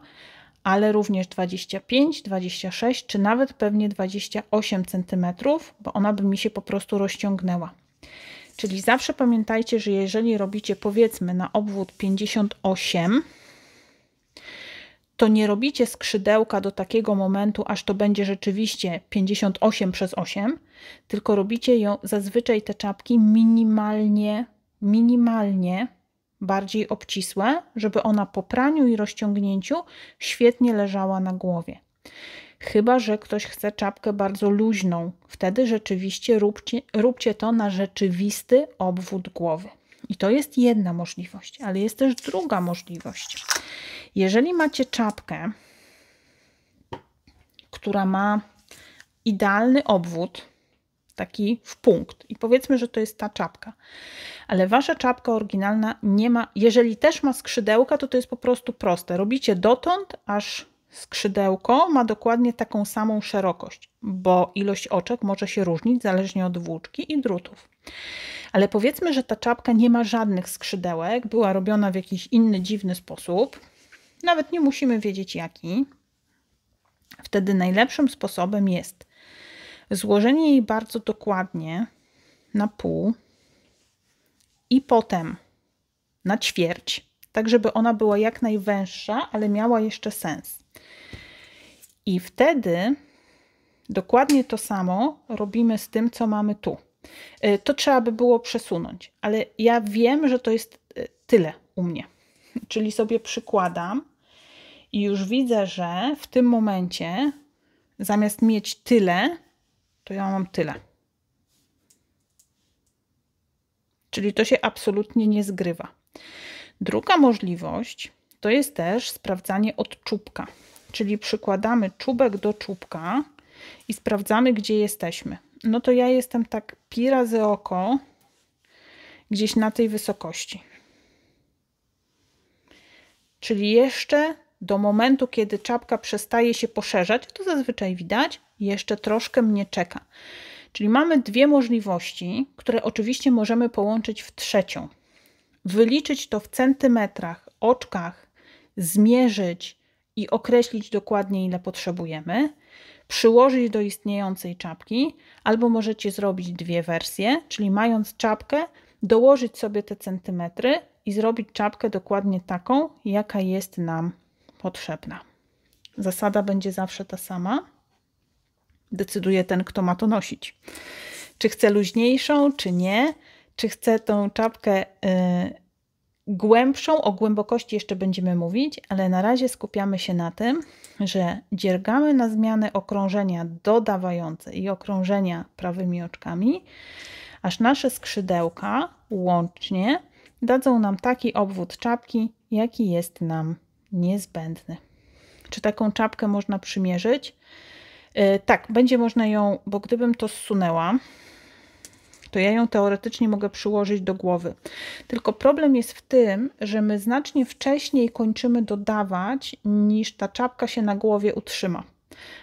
ale również 25, 26 czy nawet pewnie 28 cm, bo ona by mi się po prostu rozciągnęła. Czyli zawsze pamiętajcie, że jeżeli robicie powiedzmy na obwód 58, to nie robicie skrzydełka do takiego momentu, aż to będzie rzeczywiście 58 przez 8, tylko robicie ją zazwyczaj te czapki minimalnie, minimalnie bardziej obcisłe, żeby ona po praniu i rozciągnięciu świetnie leżała na głowie. Chyba, że ktoś chce czapkę bardzo luźną, wtedy rzeczywiście róbcie, róbcie to na rzeczywisty obwód głowy. I to jest jedna możliwość, ale jest też druga możliwość. Jeżeli macie czapkę, która ma idealny obwód, taki w punkt. I powiedzmy, że to jest ta czapka. Ale wasza czapka oryginalna nie ma, jeżeli też ma skrzydełka, to to jest po prostu proste. Robicie dotąd, aż skrzydełko ma dokładnie taką samą szerokość, bo ilość oczek może się różnić zależnie od włóczki i drutów. Ale powiedzmy, że ta czapka nie ma żadnych skrzydełek, była robiona w jakiś inny dziwny sposób. Nawet nie musimy wiedzieć jaki. Wtedy najlepszym sposobem jest złożenie jej bardzo dokładnie na pół i potem na ćwierć, tak żeby ona była jak najwęższa, ale miała jeszcze sens. I wtedy dokładnie to samo robimy z tym, co mamy tu. E, to trzeba by było przesunąć, ale ja wiem, że to jest e, tyle u mnie. Czyli sobie przykładam i już widzę, że w tym momencie zamiast mieć tyle, to ja mam tyle. Czyli to się absolutnie nie zgrywa. Druga możliwość to jest też sprawdzanie od czubka. Czyli przykładamy czubek do czubka i sprawdzamy, gdzie jesteśmy. No to ja jestem tak pi razy oko gdzieś na tej wysokości. Czyli jeszcze do momentu, kiedy czapka przestaje się poszerzać, to zazwyczaj widać, jeszcze troszkę mnie czeka. Czyli mamy dwie możliwości, które oczywiście możemy połączyć w trzecią. Wyliczyć to w centymetrach, oczkach, zmierzyć i określić dokładnie, ile potrzebujemy, przyłożyć do istniejącej czapki, albo możecie zrobić dwie wersje, czyli mając czapkę, dołożyć sobie te centymetry i zrobić czapkę dokładnie taką, jaka jest nam potrzebna. Zasada będzie zawsze ta sama. Decyduje ten, kto ma to nosić. Czy chce luźniejszą, czy nie? Czy chce tą czapkę y, głębszą? O głębokości jeszcze będziemy mówić, ale na razie skupiamy się na tym, że dziergamy na zmianę okrążenia dodawające i okrążenia prawymi oczkami, aż nasze skrzydełka łącznie dadzą nam taki obwód czapki, jaki jest nam niezbędny. Czy taką czapkę można przymierzyć? Yy, tak, będzie można ją, bo gdybym to zsunęła, to ja ją teoretycznie mogę przyłożyć do głowy. Tylko problem jest w tym, że my znacznie wcześniej kończymy dodawać, niż ta czapka się na głowie utrzyma.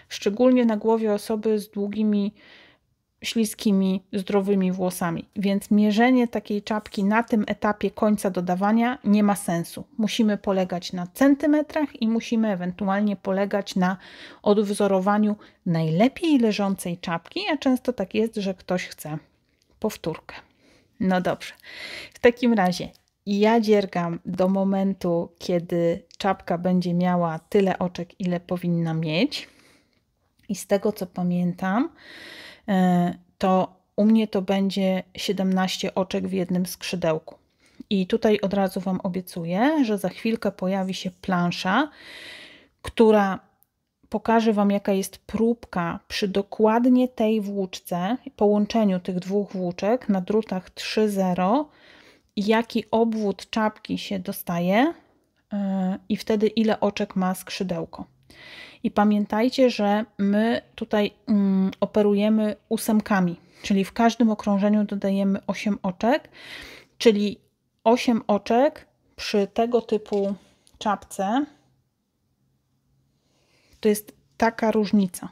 Szczególnie na głowie osoby z długimi śliskimi, zdrowymi włosami. Więc mierzenie takiej czapki na tym etapie końca dodawania nie ma sensu. Musimy polegać na centymetrach i musimy ewentualnie polegać na odwzorowaniu najlepiej leżącej czapki, a często tak jest, że ktoś chce powtórkę. No dobrze. W takim razie ja dziergam do momentu, kiedy czapka będzie miała tyle oczek, ile powinna mieć. I z tego co pamiętam, E, to u mnie to będzie 17 oczek w jednym skrzydełku. I tutaj od razu Wam obiecuję, że za chwilkę pojawi się plansza, która pokaże Wam, jaka jest próbka przy dokładnie tej włóczce, połączeniu tych dwóch włóczek na drutach 3,0, jaki obwód czapki się dostaje e, i wtedy ile oczek ma skrzydełko. I pamiętajcie, że my tutaj mm, operujemy ósemkami, czyli w każdym okrążeniu dodajemy 8 oczek, czyli 8 oczek przy tego typu czapce to jest taka różnica.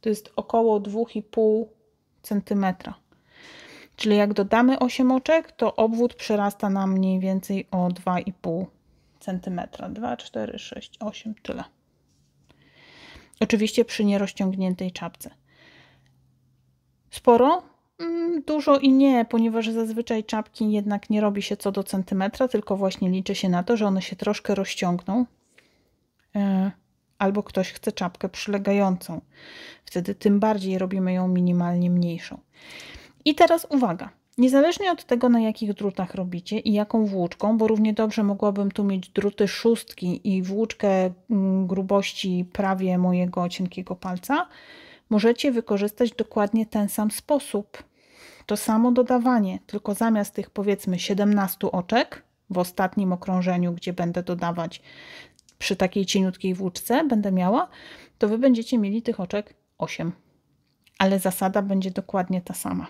To jest około 2,5 cm. Czyli jak dodamy 8 oczek, to obwód przerasta nam mniej więcej o 2,5 cm. 2, 4, 6, 8, tyle. Oczywiście przy nierozciągniętej czapce. Sporo? Mm, dużo i nie, ponieważ zazwyczaj czapki jednak nie robi się co do centymetra, tylko właśnie liczy się na to, że one się troszkę rozciągną. E, albo ktoś chce czapkę przylegającą. Wtedy tym bardziej robimy ją minimalnie mniejszą. I teraz uwaga. Niezależnie od tego, na jakich drutach robicie i jaką włóczką, bo równie dobrze mogłabym tu mieć druty szóstki i włóczkę mm, grubości prawie mojego cienkiego palca, możecie wykorzystać dokładnie ten sam sposób. To samo dodawanie, tylko zamiast tych powiedzmy 17 oczek w ostatnim okrążeniu, gdzie będę dodawać przy takiej cieniutkiej włóczce, będę miała, to Wy będziecie mieli tych oczek 8. Ale zasada będzie dokładnie ta sama.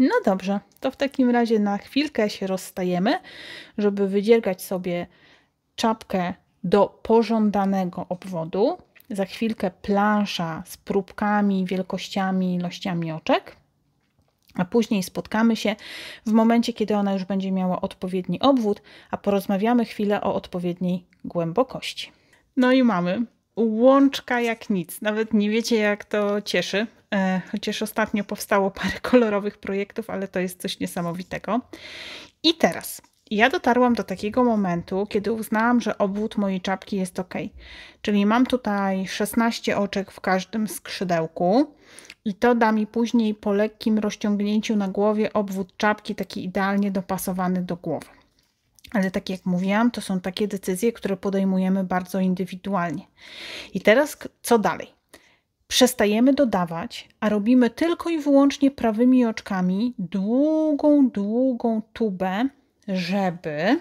No dobrze, to w takim razie na chwilkę się rozstajemy, żeby wydziergać sobie czapkę do pożądanego obwodu. Za chwilkę plansza z próbkami, wielkościami, ilościami oczek. A później spotkamy się w momencie, kiedy ona już będzie miała odpowiedni obwód, a porozmawiamy chwilę o odpowiedniej głębokości. No i mamy łączka jak nic. Nawet nie wiecie, jak to cieszy. E, chociaż ostatnio powstało parę kolorowych projektów, ale to jest coś niesamowitego. I teraz ja dotarłam do takiego momentu, kiedy uznałam, że obwód mojej czapki jest ok. Czyli mam tutaj 16 oczek w każdym skrzydełku i to da mi później po lekkim rozciągnięciu na głowie obwód czapki taki idealnie dopasowany do głowy. Ale tak jak mówiłam, to są takie decyzje, które podejmujemy bardzo indywidualnie. I teraz co dalej? Przestajemy dodawać, a robimy tylko i wyłącznie prawymi oczkami długą, długą tubę, żeby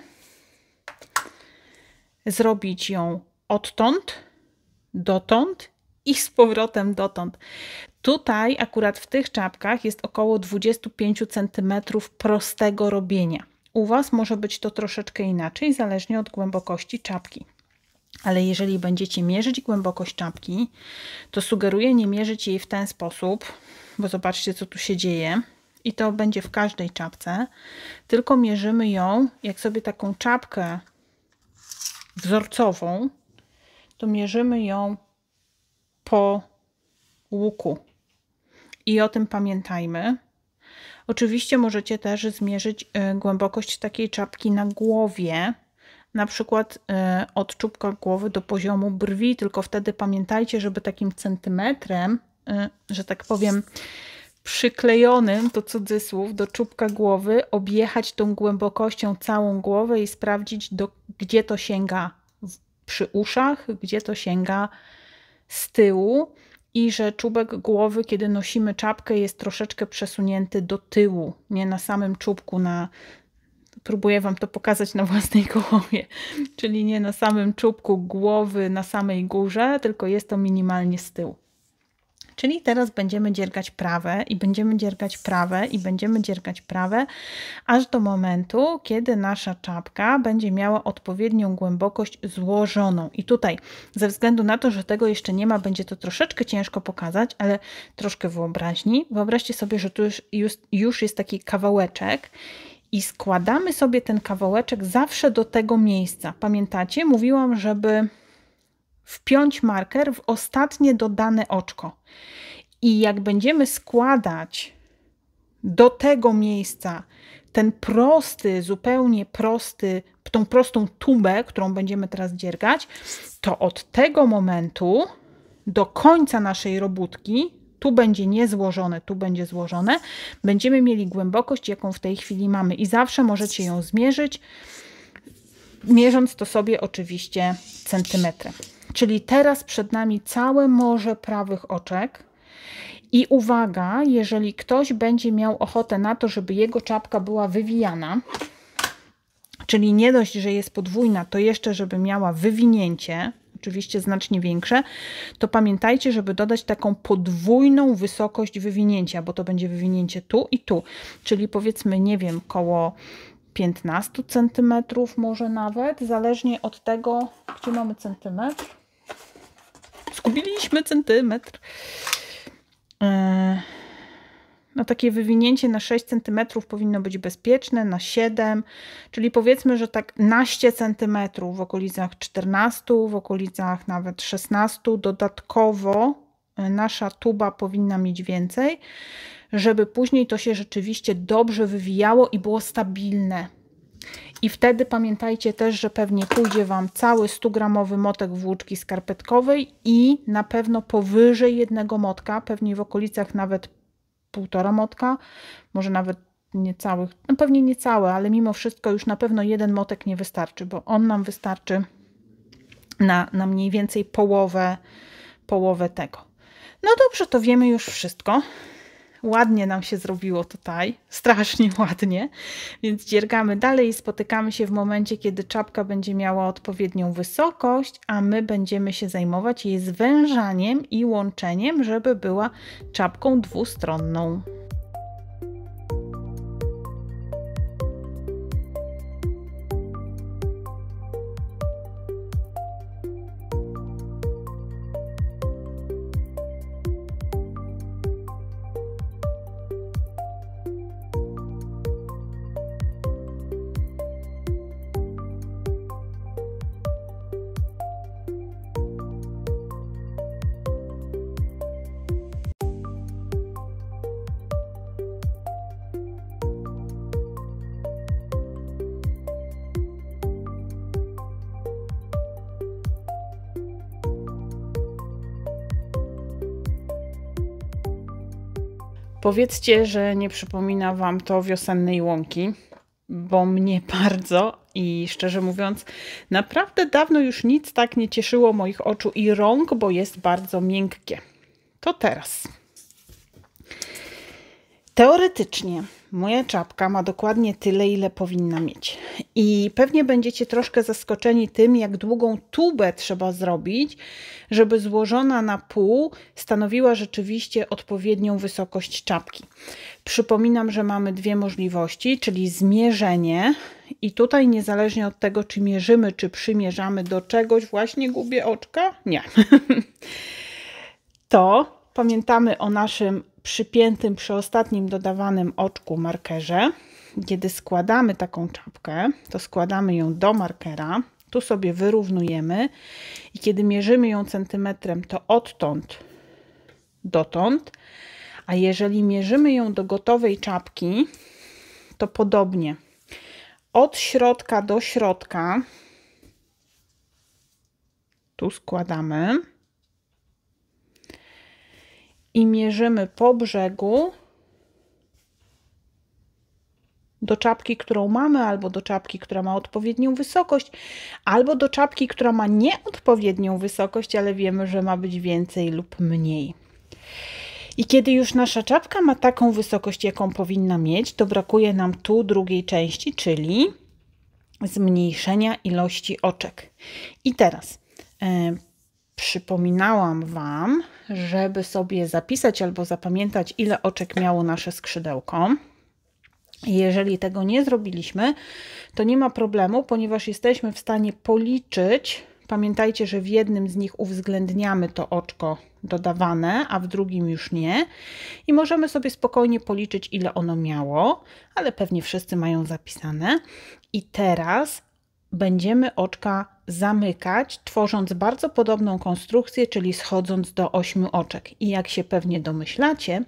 zrobić ją odtąd, dotąd i z powrotem dotąd. Tutaj akurat w tych czapkach jest około 25 cm prostego robienia. U Was może być to troszeczkę inaczej, zależnie od głębokości czapki. Ale jeżeli będziecie mierzyć głębokość czapki, to sugeruję nie mierzyć jej w ten sposób, bo zobaczcie, co tu się dzieje. I to będzie w każdej czapce, tylko mierzymy ją, jak sobie taką czapkę wzorcową, to mierzymy ją po łuku. I o tym pamiętajmy, Oczywiście możecie też zmierzyć e, głębokość takiej czapki na głowie, na przykład e, od czubka głowy do poziomu brwi, tylko wtedy pamiętajcie, żeby takim centymetrem, e, że tak powiem, przyklejonym, to cudzysłów, do czubka głowy, objechać tą głębokością całą głowę i sprawdzić, do, gdzie to sięga przy uszach, gdzie to sięga z tyłu i że czubek głowy, kiedy nosimy czapkę, jest troszeczkę przesunięty do tyłu, nie na samym czubku, na próbuję Wam to pokazać na własnej głowie, czyli nie na samym czubku głowy, na samej górze, tylko jest to minimalnie z tyłu. Czyli teraz będziemy dziergać prawe i będziemy dziergać prawe i będziemy dziergać prawe, aż do momentu, kiedy nasza czapka będzie miała odpowiednią głębokość złożoną. I tutaj, ze względu na to, że tego jeszcze nie ma, będzie to troszeczkę ciężko pokazać, ale troszkę wyobraźni. Wyobraźcie sobie, że tu już, już, już jest taki kawałeczek i składamy sobie ten kawałeczek zawsze do tego miejsca. Pamiętacie? Mówiłam, żeby wpiąć marker w ostatnie dodane oczko. I jak będziemy składać do tego miejsca ten prosty, zupełnie prosty, tą prostą tubę, którą będziemy teraz dziergać, to od tego momentu do końca naszej robótki, tu będzie niezłożone, tu będzie złożone, będziemy mieli głębokość, jaką w tej chwili mamy i zawsze możecie ją zmierzyć, mierząc to sobie oczywiście centymetrem. Czyli teraz przed nami całe morze prawych oczek. I uwaga, jeżeli ktoś będzie miał ochotę na to, żeby jego czapka była wywijana, czyli nie dość, że jest podwójna, to jeszcze, żeby miała wywinięcie, oczywiście znacznie większe, to pamiętajcie, żeby dodać taką podwójną wysokość wywinięcia, bo to będzie wywinięcie tu i tu, czyli powiedzmy, nie wiem, koło 15 cm może nawet, zależnie od tego, gdzie mamy centymetr. skubiliśmy centymetr. E, no takie wywinięcie na 6 cm powinno być bezpieczne, na 7, czyli powiedzmy, że tak naście centymetrów w okolicach 14, w okolicach nawet 16 dodatkowo E, nasza tuba powinna mieć więcej, żeby później to się rzeczywiście dobrze wywijało i było stabilne. I wtedy pamiętajcie też, że pewnie pójdzie Wam cały 100-gramowy motek włóczki skarpetkowej i na pewno powyżej jednego motka, pewnie w okolicach nawet półtora motka, może nawet niecałych, no pewnie niecałe, ale mimo wszystko już na pewno jeden motek nie wystarczy, bo on nam wystarczy na, na mniej więcej połowę, połowę tego. No dobrze, to wiemy już wszystko. Ładnie nam się zrobiło tutaj, strasznie ładnie, więc dziergamy dalej i spotykamy się w momencie, kiedy czapka będzie miała odpowiednią wysokość, a my będziemy się zajmować jej zwężaniem i łączeniem, żeby była czapką dwustronną. Powiedzcie, że nie przypomina Wam to wiosennej łąki, bo mnie bardzo i szczerze mówiąc, naprawdę dawno już nic tak nie cieszyło moich oczu i rąk, bo jest bardzo miękkie. To teraz. Teoretycznie moja czapka ma dokładnie tyle, ile powinna mieć. I pewnie będziecie troszkę zaskoczeni tym, jak długą tubę trzeba zrobić, żeby złożona na pół stanowiła rzeczywiście odpowiednią wysokość czapki. Przypominam, że mamy dwie możliwości, czyli zmierzenie i tutaj niezależnie od tego, czy mierzymy, czy przymierzamy do czegoś, właśnie gubię oczka? Nie. to pamiętamy o naszym przypiętym przy ostatnim dodawanym oczku markerze, kiedy składamy taką czapkę, to składamy ją do markera, tu sobie wyrównujemy i kiedy mierzymy ją centymetrem, to odtąd dotąd, a jeżeli mierzymy ją do gotowej czapki, to podobnie. Od środka do środka tu składamy i mierzymy po brzegu do czapki, którą mamy, albo do czapki, która ma odpowiednią wysokość, albo do czapki, która ma nieodpowiednią wysokość, ale wiemy, że ma być więcej lub mniej. I kiedy już nasza czapka ma taką wysokość, jaką powinna mieć, to brakuje nam tu drugiej części, czyli zmniejszenia ilości oczek. I teraz e, przypominałam Wam, żeby sobie zapisać albo zapamiętać, ile oczek miało nasze skrzydełko. Jeżeli tego nie zrobiliśmy, to nie ma problemu, ponieważ jesteśmy w stanie policzyć. Pamiętajcie, że w jednym z nich uwzględniamy to oczko dodawane, a w drugim już nie. I możemy sobie spokojnie policzyć, ile ono miało, ale pewnie wszyscy mają zapisane. I teraz będziemy oczka zamykać, tworząc bardzo podobną konstrukcję, czyli schodząc do ośmiu oczek. I jak się pewnie domyślacie,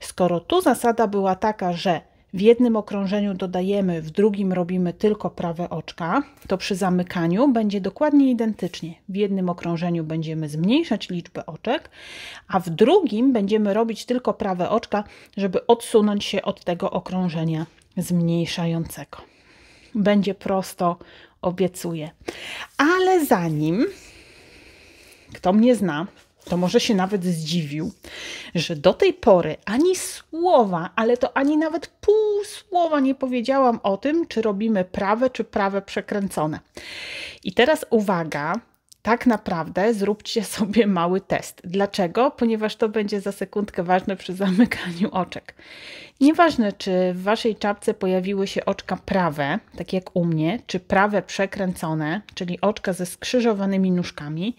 skoro tu zasada była taka, że w jednym okrążeniu dodajemy, w drugim robimy tylko prawe oczka, to przy zamykaniu będzie dokładnie identycznie. W jednym okrążeniu będziemy zmniejszać liczbę oczek, a w drugim będziemy robić tylko prawe oczka, żeby odsunąć się od tego okrążenia zmniejszającego. Będzie prosto obiecuję. Ale zanim kto mnie zna, to może się nawet zdziwił, że do tej pory ani słowa, ale to ani nawet pół słowa nie powiedziałam o tym, czy robimy prawe, czy prawe przekręcone. I teraz uwaga, tak naprawdę zróbcie sobie mały test. Dlaczego? Ponieważ to będzie za sekundkę ważne przy zamykaniu oczek. Nieważne, czy w waszej czapce pojawiły się oczka prawe, tak jak u mnie, czy prawe przekręcone, czyli oczka ze skrzyżowanymi nóżkami,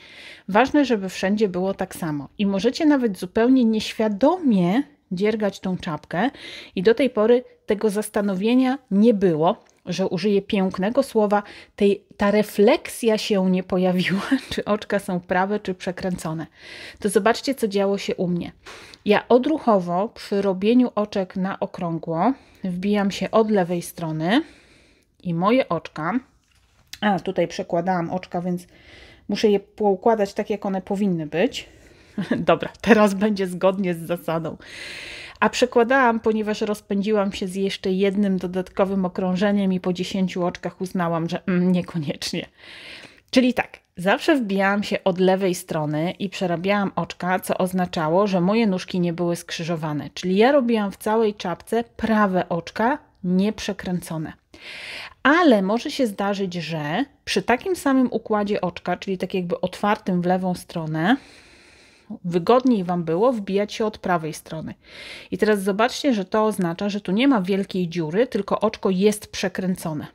ważne, żeby wszędzie było tak samo. I możecie nawet zupełnie nieświadomie dziergać tą czapkę, i do tej pory tego zastanowienia nie było, że użyję pięknego słowa, tej, ta refleksja się nie pojawiła, czy oczka są prawe, czy przekręcone. To zobaczcie, co działo się u mnie. Ja odruchowo przy robieniu oczek na okrągło wbijam się od lewej strony i moje oczka, a tutaj przekładałam oczka, więc muszę je poukładać tak, jak one powinny być. Dobra, teraz będzie zgodnie z zasadą a przekładałam, ponieważ rozpędziłam się z jeszcze jednym dodatkowym okrążeniem i po 10 oczkach uznałam, że mm, niekoniecznie. Czyli tak, zawsze wbijałam się od lewej strony i przerabiałam oczka, co oznaczało, że moje nóżki nie były skrzyżowane. Czyli ja robiłam w całej czapce prawe oczka nieprzekręcone. Ale może się zdarzyć, że przy takim samym układzie oczka, czyli tak jakby otwartym w lewą stronę, wygodniej Wam było wbijać się od prawej strony. I teraz zobaczcie, że to oznacza, że tu nie ma wielkiej dziury, tylko oczko jest przekręcone.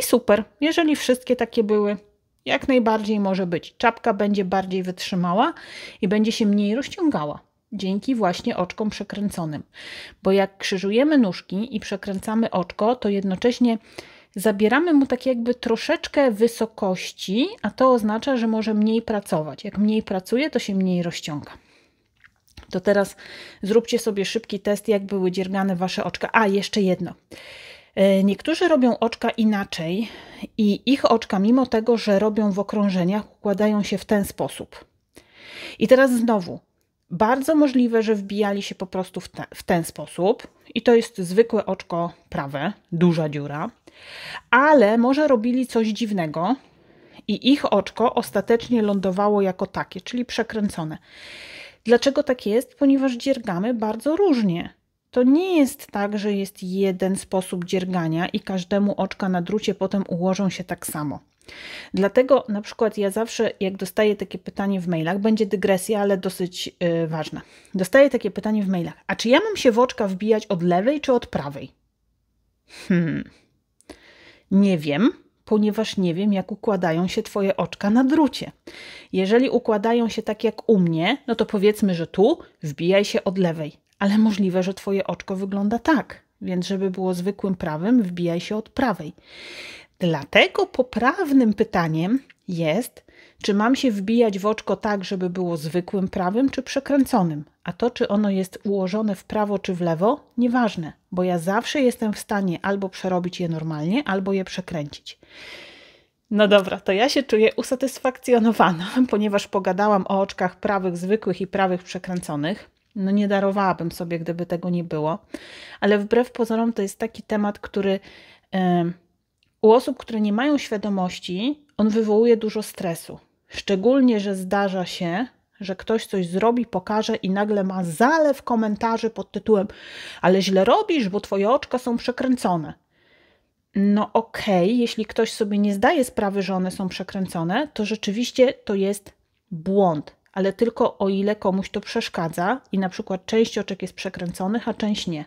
I super, jeżeli wszystkie takie były, jak najbardziej może być. Czapka będzie bardziej wytrzymała i będzie się mniej rozciągała dzięki właśnie oczkom przekręconym. Bo jak krzyżujemy nóżki i przekręcamy oczko, to jednocześnie zabieramy mu tak jakby troszeczkę wysokości, a to oznacza, że może mniej pracować. Jak mniej pracuje, to się mniej rozciąga. To teraz zróbcie sobie szybki test, jak były dziergane wasze oczka. A, jeszcze jedno. E, niektórzy robią oczka inaczej i ich oczka, mimo tego, że robią w okrążeniach, układają się w ten sposób. I teraz znowu, bardzo możliwe, że wbijali się po prostu w, te, w ten sposób, i to jest zwykłe oczko prawe, duża dziura ale może robili coś dziwnego i ich oczko ostatecznie lądowało jako takie, czyli przekręcone. Dlaczego tak jest? Ponieważ dziergamy bardzo różnie. To nie jest tak, że jest jeden sposób dziergania i każdemu oczka na drucie potem ułożą się tak samo. Dlatego na przykład ja zawsze, jak dostaję takie pytanie w mailach, będzie dygresja, ale dosyć yy, ważna. Dostaję takie pytanie w mailach: A czy ja mam się w oczka wbijać od lewej czy od prawej? Hmm. Nie wiem, ponieważ nie wiem, jak układają się Twoje oczka na drucie. Jeżeli układają się tak jak u mnie, no to powiedzmy, że tu wbijaj się od lewej, ale możliwe, że Twoje oczko wygląda tak, więc żeby było zwykłym prawym, wbijaj się od prawej. Dlatego poprawnym pytaniem jest, czy mam się wbijać w oczko tak, żeby było zwykłym prawym, czy przekręconym. A to, czy ono jest ułożone w prawo czy w lewo, nieważne, bo ja zawsze jestem w stanie albo przerobić je normalnie, albo je przekręcić. No dobra, to ja się czuję usatysfakcjonowana, ponieważ pogadałam o oczkach prawych zwykłych i prawych przekręconych. No nie darowałabym sobie, gdyby tego nie było, ale wbrew pozorom to jest taki temat, który yy, u osób, które nie mają świadomości, on wywołuje dużo stresu. Szczególnie, że zdarza się, że ktoś coś zrobi, pokaże i nagle ma zalew komentarzy pod tytułem: Ale źle robisz, bo twoje oczka są przekręcone. No okej, okay, jeśli ktoś sobie nie zdaje sprawy, że one są przekręcone, to rzeczywiście to jest błąd, ale tylko o ile komuś to przeszkadza i na przykład część oczek jest przekręconych, a część nie.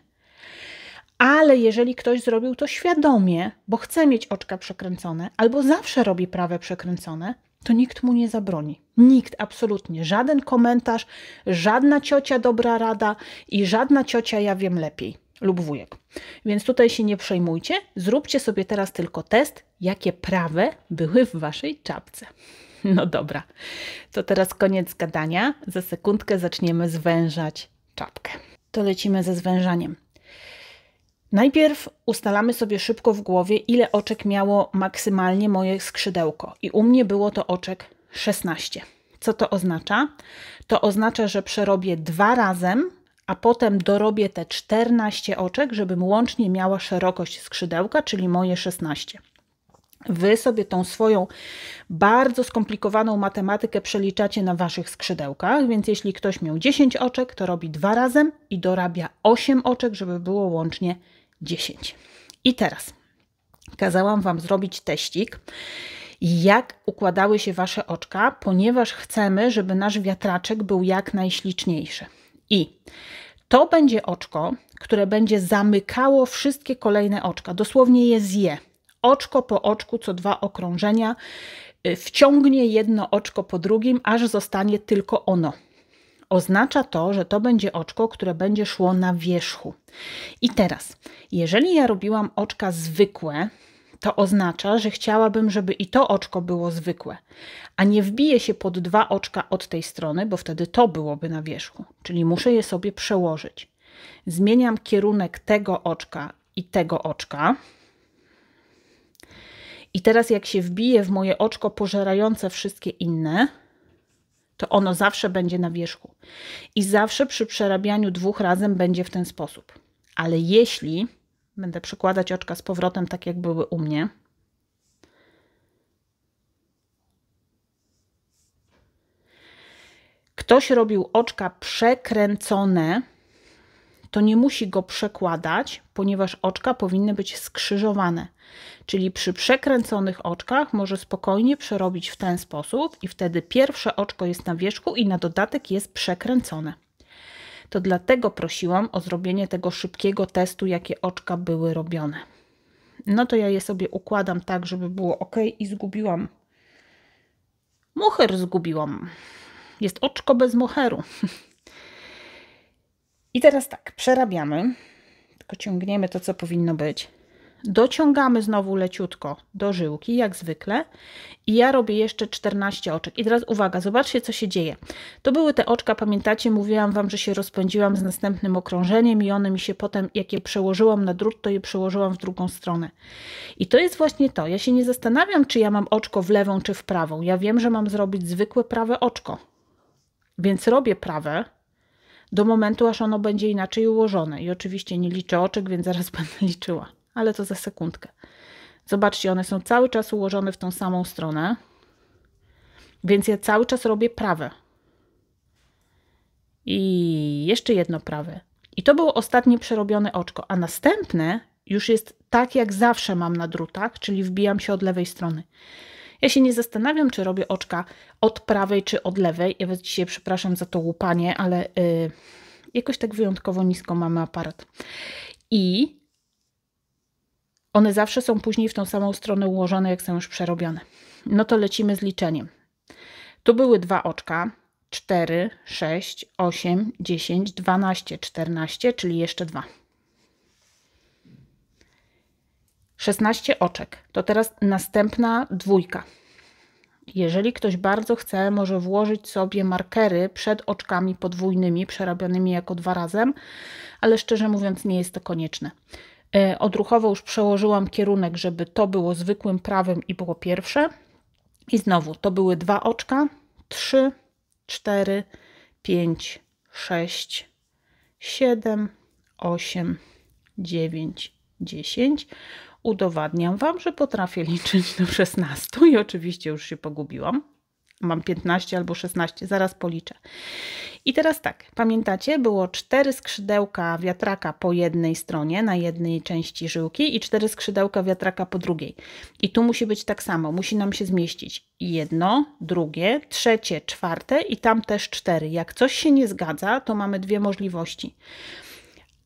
Ale jeżeli ktoś zrobił to świadomie, bo chce mieć oczka przekręcone, albo zawsze robi prawe przekręcone, to nikt mu nie zabroni. Nikt, absolutnie. Żaden komentarz, żadna ciocia dobra rada i żadna ciocia ja wiem lepiej lub wujek. Więc tutaj się nie przejmujcie. Zróbcie sobie teraz tylko test, jakie prawe były w waszej czapce. No dobra, to teraz koniec gadania. Za sekundkę zaczniemy zwężać czapkę. To lecimy ze zwężaniem. Najpierw ustalamy sobie szybko w głowie, ile oczek miało maksymalnie moje skrzydełko. I u mnie było to oczek 16. Co to oznacza? To oznacza, że przerobię dwa razem, a potem dorobię te 14 oczek, żebym łącznie miała szerokość skrzydełka, czyli moje 16. Wy sobie tą swoją bardzo skomplikowaną matematykę przeliczacie na waszych skrzydełkach, więc jeśli ktoś miał 10 oczek, to robi dwa razem i dorabia 8 oczek, żeby było łącznie 10. I teraz kazałam Wam zrobić teścik, jak układały się Wasze oczka, ponieważ chcemy, żeby nasz wiatraczek był jak najśliczniejszy. I to będzie oczko, które będzie zamykało wszystkie kolejne oczka, dosłownie je zje. Oczko po oczku, co dwa okrążenia, y, wciągnie jedno oczko po drugim, aż zostanie tylko ono. Oznacza to, że to będzie oczko, które będzie szło na wierzchu. I teraz, jeżeli ja robiłam oczka zwykłe, to oznacza, że chciałabym, żeby i to oczko było zwykłe, a nie wbije się pod dwa oczka od tej strony, bo wtedy to byłoby na wierzchu, czyli muszę je sobie przełożyć. Zmieniam kierunek tego oczka i tego oczka. I teraz jak się wbije w moje oczko pożerające wszystkie inne, to ono zawsze będzie na wierzchu. I zawsze przy przerabianiu dwóch razem będzie w ten sposób. Ale jeśli będę przykładać oczka z powrotem, tak jak były u mnie, ktoś robił oczka przekręcone, to nie musi go przekładać, ponieważ oczka powinny być skrzyżowane. Czyli przy przekręconych oczkach może spokojnie przerobić w ten sposób i wtedy pierwsze oczko jest na wierzchu i na dodatek jest przekręcone. To dlatego prosiłam o zrobienie tego szybkiego testu, jakie oczka były robione. No to ja je sobie układam tak, żeby było ok i zgubiłam. Mucher zgubiłam. Jest oczko bez moheru. I teraz tak, przerabiamy, tylko ciągniemy to, co powinno być. Dociągamy znowu leciutko do żyłki, jak zwykle. I ja robię jeszcze 14 oczek. I teraz uwaga, zobaczcie, co się dzieje. To były te oczka, pamiętacie, mówiłam Wam, że się rozpędziłam z następnym okrążeniem i one mi się potem, jak je przełożyłam na drut, to je przełożyłam w drugą stronę. I to jest właśnie to. Ja się nie zastanawiam, czy ja mam oczko w lewą, czy w prawą. Ja wiem, że mam zrobić zwykłe prawe oczko. Więc robię prawe, do momentu, aż ono będzie inaczej ułożone. I oczywiście nie liczę oczek, więc zaraz będę liczyła, ale to za sekundkę. Zobaczcie, one są cały czas ułożone w tą samą stronę, więc ja cały czas robię prawe. I jeszcze jedno prawe. I to było ostatnie przerobione oczko, a następne już jest tak, jak zawsze mam na drutach, czyli wbijam się od lewej strony. Ja się nie zastanawiam, czy robię oczka od prawej czy od lewej. Ja was dzisiaj przepraszam za to łupanie, ale yy, jakoś tak wyjątkowo nisko mamy aparat. I one zawsze są później w tą samą stronę ułożone, jak są już przerobione. No to lecimy z liczeniem. Tu były dwa oczka, 4, 6, 8, 10, 12, 14, czyli jeszcze dwa. 16 oczek. To teraz następna dwójka. Jeżeli ktoś bardzo chce, może włożyć sobie markery przed oczkami podwójnymi, przerabianymi jako dwa razem, ale szczerze mówiąc nie jest to konieczne. E, odruchowo już przełożyłam kierunek, żeby to było zwykłym prawym i było pierwsze. I znowu to były dwa oczka, 3, 4, 5, 6, 7, 8, 9, 10. Udowadniam Wam, że potrafię liczyć do 16 i oczywiście już się pogubiłam. Mam 15 albo 16, zaraz policzę. I teraz tak, pamiętacie, było 4 skrzydełka wiatraka po jednej stronie, na jednej części żyłki i 4 skrzydełka wiatraka po drugiej. I tu musi być tak samo, musi nam się zmieścić jedno, drugie, trzecie, czwarte i tam też cztery. Jak coś się nie zgadza, to mamy dwie możliwości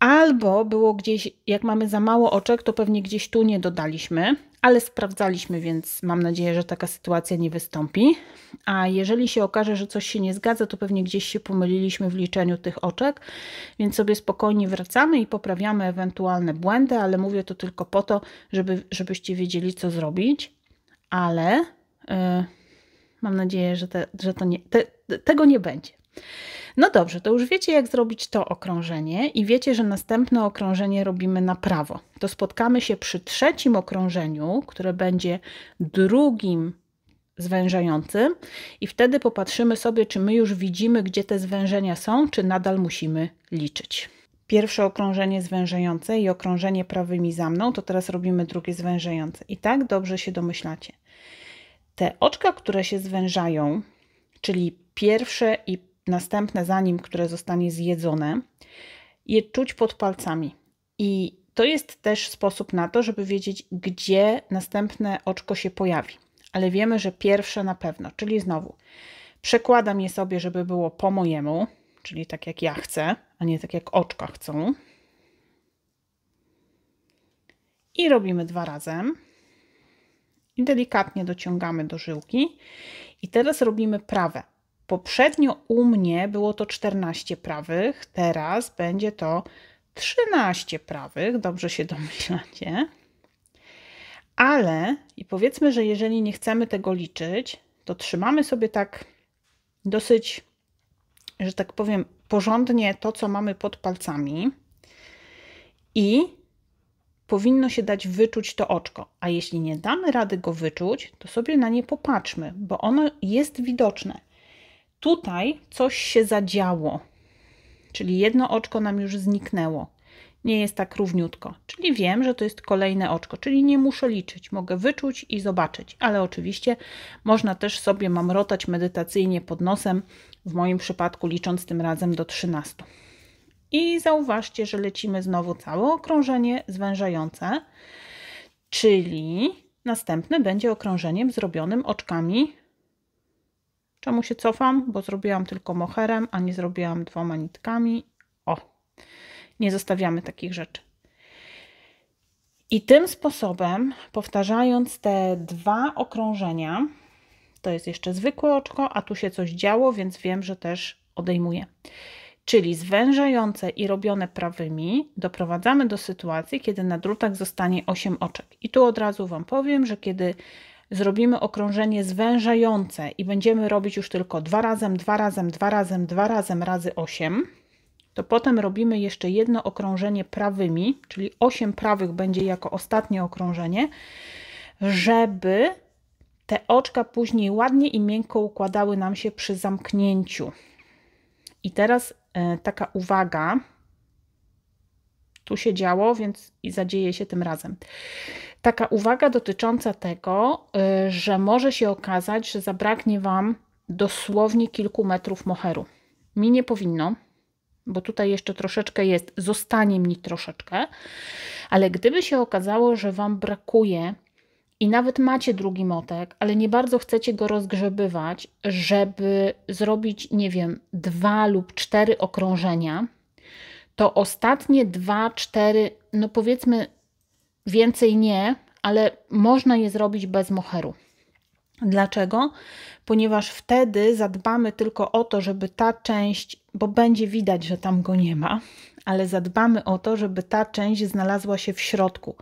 albo było gdzieś, jak mamy za mało oczek, to pewnie gdzieś tu nie dodaliśmy, ale sprawdzaliśmy, więc mam nadzieję, że taka sytuacja nie wystąpi. A jeżeli się okaże, że coś się nie zgadza, to pewnie gdzieś się pomyliliśmy w liczeniu tych oczek, więc sobie spokojnie wracamy i poprawiamy ewentualne błędy, ale mówię to tylko po to, żeby, żebyście wiedzieli, co zrobić. Ale yy, mam nadzieję, że, te, że to nie, te, tego nie będzie. No dobrze, to już wiecie, jak zrobić to okrążenie i wiecie, że następne okrążenie robimy na prawo. To spotkamy się przy trzecim okrążeniu, które będzie drugim zwężającym i wtedy popatrzymy sobie, czy my już widzimy, gdzie te zwężenia są, czy nadal musimy liczyć. Pierwsze okrążenie zwężające i okrążenie prawymi za mną, to teraz robimy drugie zwężające. I tak dobrze się domyślacie. Te oczka, które się zwężają, czyli pierwsze i następne za nim, które zostanie zjedzone, je czuć pod palcami. I to jest też sposób na to, żeby wiedzieć, gdzie następne oczko się pojawi. Ale wiemy, że pierwsze na pewno, czyli znowu przekładam je sobie, żeby było po mojemu, czyli tak jak ja chcę, a nie tak jak oczka chcą. I robimy dwa razem. I delikatnie dociągamy do żyłki. I teraz robimy prawe. Poprzednio u mnie było to 14 prawych, teraz będzie to 13 prawych, dobrze się domyślacie. Ale i powiedzmy, że jeżeli nie chcemy tego liczyć, to trzymamy sobie tak dosyć, że tak powiem, porządnie to, co mamy pod palcami i powinno się dać wyczuć to oczko. A jeśli nie damy rady go wyczuć, to sobie na nie popatrzmy, bo ono jest widoczne. Tutaj coś się zadziało, czyli jedno oczko nam już zniknęło. Nie jest tak równiutko, czyli wiem, że to jest kolejne oczko, czyli nie muszę liczyć, mogę wyczuć i zobaczyć, ale oczywiście można też sobie mamrotać medytacyjnie pod nosem, w moim przypadku licząc tym razem do 13. I zauważcie, że lecimy znowu całe okrążenie zwężające, czyli następne będzie okrążeniem zrobionym oczkami Czemu się cofam? Bo zrobiłam tylko moherem, a nie zrobiłam dwoma nitkami. O, nie zostawiamy takich rzeczy. I tym sposobem, powtarzając te dwa okrążenia, to jest jeszcze zwykłe oczko, a tu się coś działo, więc wiem, że też odejmuję. Czyli zwężające i robione prawymi doprowadzamy do sytuacji, kiedy na drutach zostanie 8 oczek. I tu od razu Wam powiem, że kiedy zrobimy okrążenie zwężające i będziemy robić już tylko dwa razem, dwa razem, dwa razem, dwa razem razy 8, to potem robimy jeszcze jedno okrążenie prawymi, czyli 8 prawych będzie jako ostatnie okrążenie, żeby te oczka później ładnie i miękko układały nam się przy zamknięciu. I teraz y, taka uwaga, tu się działo, więc i zadzieje się tym razem taka uwaga dotycząca tego, y, że może się okazać, że zabraknie Wam dosłownie kilku metrów moheru. Mi nie powinno, bo tutaj jeszcze troszeczkę jest, zostanie mi troszeczkę, ale gdyby się okazało, że Wam brakuje i nawet macie drugi motek, ale nie bardzo chcecie go rozgrzebywać, żeby zrobić, nie wiem, dwa lub cztery okrążenia, to ostatnie dwa, cztery, no powiedzmy Więcej nie, ale można je zrobić bez moheru. Dlaczego? Ponieważ wtedy zadbamy tylko o to, żeby ta część, bo będzie widać, że tam go nie ma, ale zadbamy o to, żeby ta część znalazła się w środku.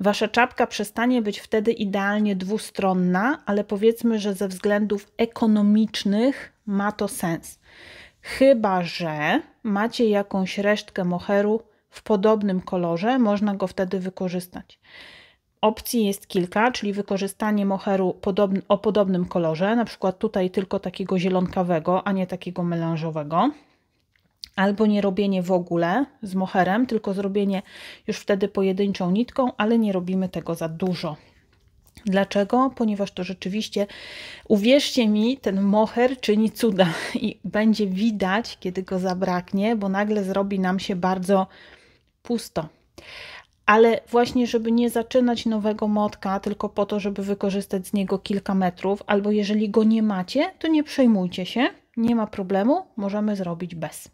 Wasza czapka przestanie być wtedy idealnie dwustronna, ale powiedzmy, że ze względów ekonomicznych ma to sens. Chyba, że macie jakąś resztkę moheru w podobnym kolorze, można go wtedy wykorzystać. Opcji jest kilka, czyli wykorzystanie moheru podobny, o podobnym kolorze, na przykład tutaj tylko takiego zielonkawego, a nie takiego melanżowego. Albo nie robienie w ogóle z moherem, tylko zrobienie już wtedy pojedynczą nitką, ale nie robimy tego za dużo. Dlaczego? Ponieważ to rzeczywiście, uwierzcie mi, ten moher czyni cuda i będzie widać, kiedy go zabraknie, bo nagle zrobi nam się bardzo pusto. Ale właśnie, żeby nie zaczynać nowego motka tylko po to, żeby wykorzystać z niego kilka metrów, albo jeżeli go nie macie, to nie przejmujcie się, nie ma problemu, możemy zrobić bez.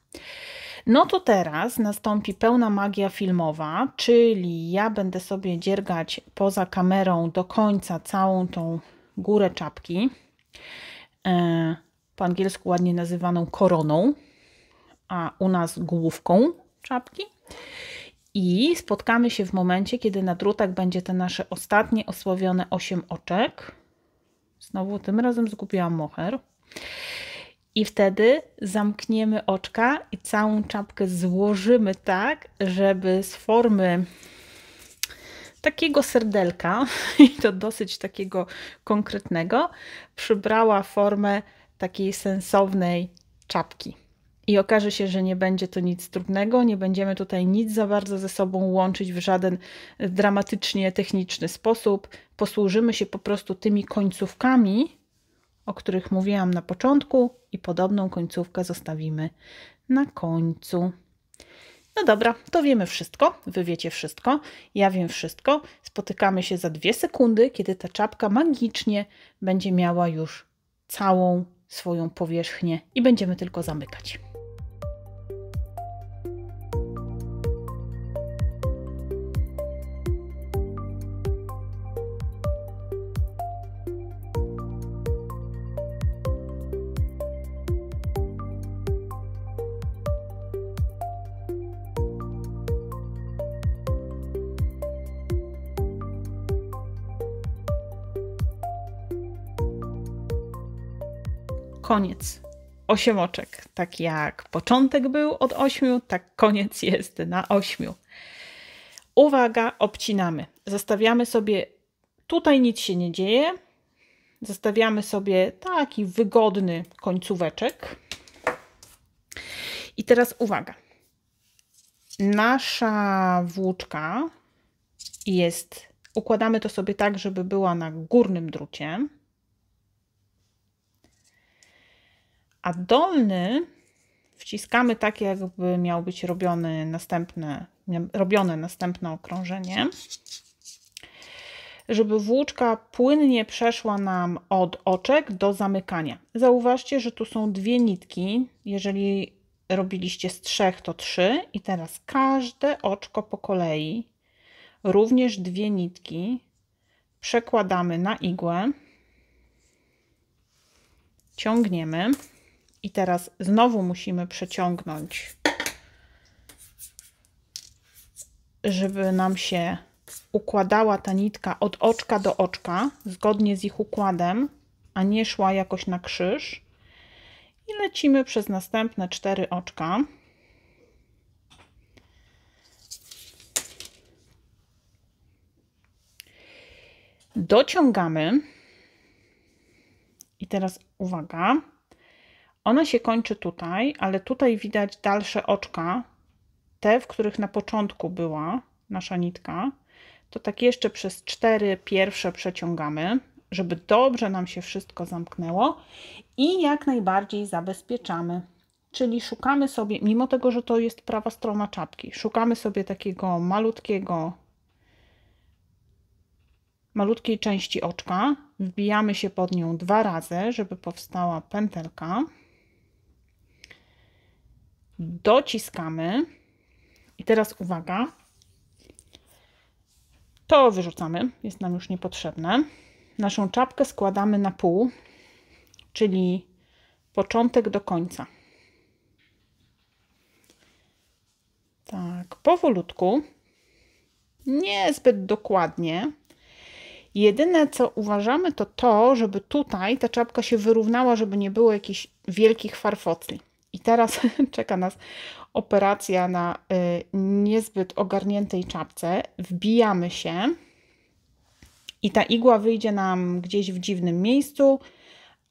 No to teraz nastąpi pełna magia filmowa, czyli ja będę sobie dziergać poza kamerą do końca całą tą górę czapki, e, po angielsku ładnie nazywaną koroną, a u nas główką czapki. I spotkamy się w momencie, kiedy na drutach będzie te nasze ostatnie osłowione 8 oczek. Znowu tym razem zgubiłam moher. I wtedy zamkniemy oczka i całą czapkę złożymy tak, żeby z formy takiego serdelka, i to dosyć takiego konkretnego, przybrała formę takiej sensownej czapki. I okaże się, że nie będzie to nic trudnego, nie będziemy tutaj nic za bardzo ze sobą łączyć w żaden e, dramatycznie techniczny sposób. Posłużymy się po prostu tymi końcówkami, o których mówiłam na początku, i podobną końcówkę zostawimy na końcu. No dobra, to wiemy wszystko, wy wiecie wszystko, ja wiem wszystko. Spotykamy się za dwie sekundy, kiedy ta czapka magicznie będzie miała już całą swoją powierzchnię i będziemy tylko zamykać. koniec. oczek, Tak jak początek był od ośmiu, tak koniec jest na ośmiu. Uwaga, obcinamy. Zostawiamy sobie, tutaj nic się nie dzieje. Zostawiamy sobie taki wygodny końcóweczek. I teraz uwaga. Nasza włóczka jest, układamy to sobie tak, żeby była na górnym drucie a dolny wciskamy tak, jakby miał być robione następne, robione następne okrążenie, żeby włóczka płynnie przeszła nam od oczek do zamykania. Zauważcie, że tu są dwie nitki. Jeżeli robiliście z trzech, to trzy i teraz każde oczko po kolei, również dwie nitki, przekładamy na igłę, ciągniemy. I teraz znowu musimy przeciągnąć, żeby nam się układała ta nitka od oczka do oczka, zgodnie z ich układem, a nie szła jakoś na krzyż. I lecimy przez następne cztery oczka. Dociągamy. I teraz uwaga, ona się kończy tutaj, ale tutaj widać dalsze oczka, te, w których na początku była nasza nitka. To tak jeszcze przez cztery pierwsze przeciągamy, żeby dobrze nam się wszystko zamknęło i jak najbardziej zabezpieczamy. Czyli szukamy sobie, mimo tego, że to jest prawa strona czapki, szukamy sobie takiego malutkiego malutkiej części oczka, wbijamy się pod nią dwa razy, żeby powstała pętelka dociskamy. I teraz uwaga. To wyrzucamy, jest nam już niepotrzebne. Naszą czapkę składamy na pół, czyli początek do końca. Tak, powolutku, niezbyt dokładnie. Jedyne, co uważamy, to to, żeby tutaj ta czapka się wyrównała, żeby nie było jakichś wielkich farfocli. I teraz czeka nas operacja na y, niezbyt ogarniętej czapce. Wbijamy się i ta igła wyjdzie nam gdzieś w dziwnym miejscu,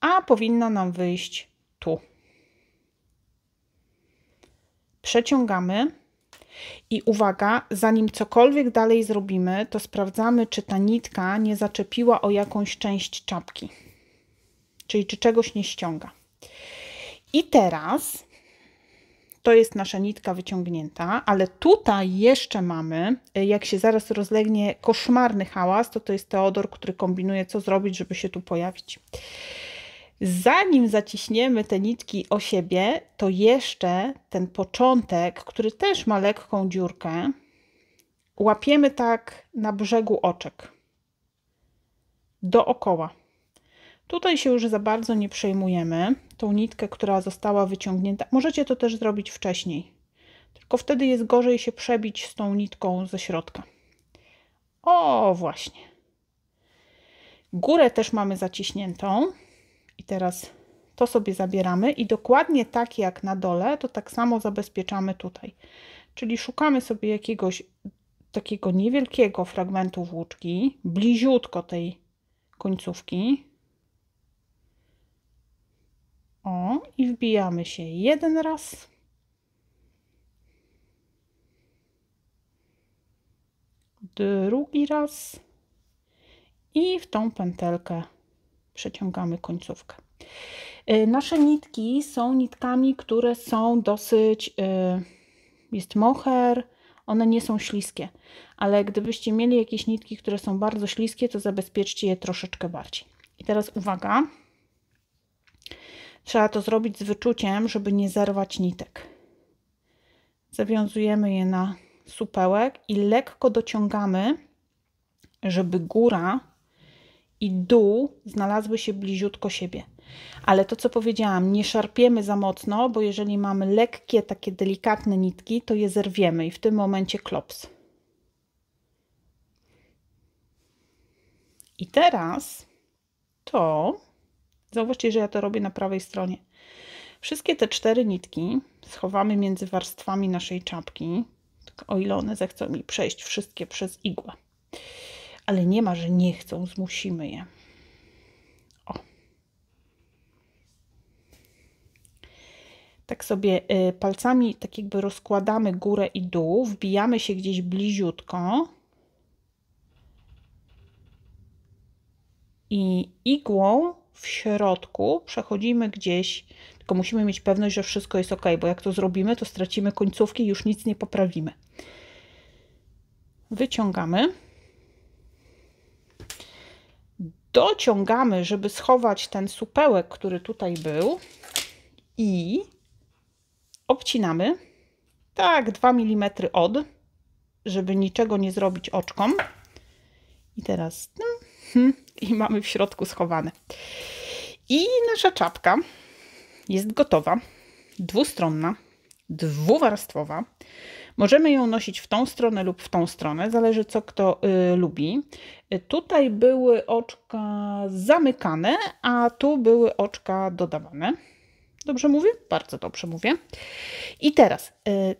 a powinna nam wyjść tu. Przeciągamy i uwaga, zanim cokolwiek dalej zrobimy, to sprawdzamy, czy ta nitka nie zaczepiła o jakąś część czapki, czyli czy czegoś nie ściąga. I teraz to jest nasza nitka wyciągnięta, ale tutaj jeszcze mamy, y, jak się zaraz rozlegnie koszmarny hałas, to to jest Teodor, który kombinuje, co zrobić, żeby się tu pojawić. Zanim zaciśniemy te nitki o siebie, to jeszcze ten początek, który też ma lekką dziurkę, łapiemy tak na brzegu oczek. Dookoła. Tutaj się już za bardzo nie przejmujemy. Tą nitkę, która została wyciągnięta, możecie to też zrobić wcześniej. Tylko wtedy jest gorzej się przebić z tą nitką ze środka. O, właśnie. Górę też mamy zaciśniętą. I teraz to sobie zabieramy i dokładnie tak jak na dole, to tak samo zabezpieczamy tutaj. Czyli szukamy sobie jakiegoś takiego niewielkiego fragmentu włóczki, bliziutko tej końcówki, o, i wbijamy się jeden raz. Drugi raz. I w tą pętelkę przeciągamy końcówkę. E, nasze nitki są nitkami, które są dosyć, e, jest mocher, one nie są śliskie, ale gdybyście mieli jakieś nitki, które są bardzo śliskie, to zabezpieczcie je troszeczkę bardziej. I teraz uwaga, Trzeba to zrobić z wyczuciem, żeby nie zerwać nitek. Zawiązujemy je na supełek i lekko dociągamy, żeby góra i dół znalazły się bliziutko siebie. Ale to, co powiedziałam, nie szarpiemy za mocno, bo jeżeli mamy lekkie, takie delikatne nitki, to je zerwiemy i w tym momencie klops. I teraz to Zauważcie, że ja to robię na prawej stronie. Wszystkie te cztery nitki schowamy między warstwami naszej czapki, tak, o ile one zechcą mi przejść wszystkie przez igłę. Ale nie ma, że nie chcą, zmusimy je. O. Tak sobie y, palcami tak jakby rozkładamy górę i dół, wbijamy się gdzieś bliziutko. I igłą w środku przechodzimy gdzieś, tylko musimy mieć pewność, że wszystko jest ok, bo jak to zrobimy, to stracimy końcówki i już nic nie poprawimy. Wyciągamy. Dociągamy, żeby schować ten supełek, który tutaj był i obcinamy tak 2 mm od, żeby niczego nie zrobić oczkom. I teraz hmm, hmm i mamy w środku schowane. I nasza czapka jest gotowa, dwustronna, dwuwarstwowa. Możemy ją nosić w tą stronę lub w tą stronę, zależy co kto y, lubi. Tutaj były oczka zamykane, a tu były oczka dodawane. Dobrze mówię? Bardzo dobrze mówię. I teraz y,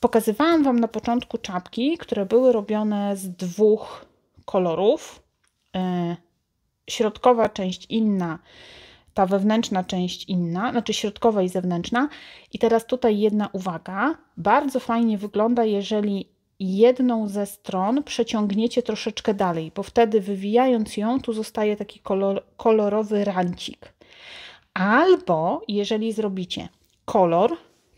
pokazywałam Wam na początku czapki, które były robione z dwóch kolorów. Y, środkowa część inna, ta wewnętrzna część inna, znaczy środkowa i zewnętrzna. I teraz tutaj jedna uwaga. Bardzo fajnie wygląda, jeżeli jedną ze stron przeciągniecie troszeczkę dalej, bo wtedy wywijając ją, tu zostaje taki kolor, kolorowy rancik. Albo jeżeli zrobicie kolor,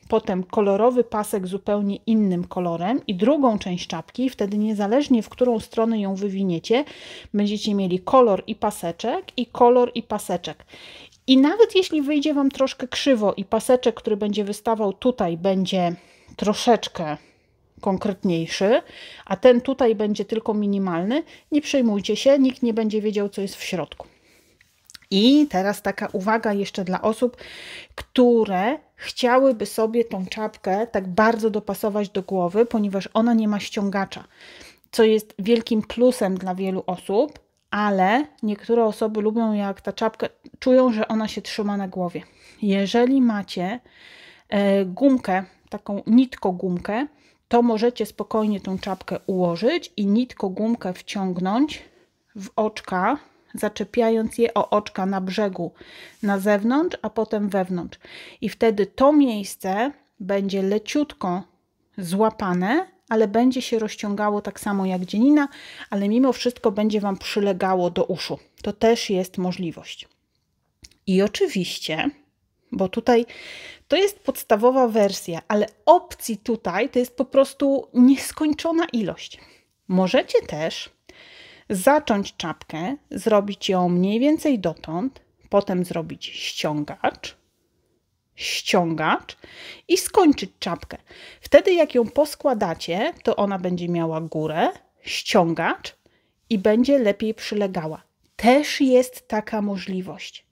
potem kolorowy pasek zupełnie innym kolorem i drugą część czapki. Wtedy niezależnie w którą stronę ją wywiniecie, będziecie mieli kolor i paseczek i kolor i paseczek. I nawet jeśli wyjdzie Wam troszkę krzywo i paseczek, który będzie wystawał tutaj, będzie troszeczkę konkretniejszy, a ten tutaj będzie tylko minimalny, nie przejmujcie się, nikt nie będzie wiedział, co jest w środku. I teraz taka uwaga jeszcze dla osób, które chciałyby sobie tą czapkę tak bardzo dopasować do głowy, ponieważ ona nie ma ściągacza, co jest wielkim plusem dla wielu osób, ale niektóre osoby lubią, jak ta czapka, czują, że ona się trzyma na głowie. Jeżeli macie e, gumkę, taką nitko-gumkę, to możecie spokojnie tą czapkę ułożyć i nitko-gumkę wciągnąć w oczka zaczepiając je o oczka na brzegu na zewnątrz, a potem wewnątrz. I wtedy to miejsce będzie leciutko złapane, ale będzie się rozciągało tak samo jak dzienina, ale mimo wszystko będzie Wam przylegało do uszu. To też jest możliwość. I oczywiście, bo tutaj to jest podstawowa wersja, ale opcji tutaj to jest po prostu nieskończona ilość. Możecie też zacząć czapkę, zrobić ją mniej więcej dotąd, potem zrobić ściągacz, ściągacz i skończyć czapkę. Wtedy jak ją poskładacie, to ona będzie miała górę, ściągacz i będzie lepiej przylegała. Też jest taka możliwość.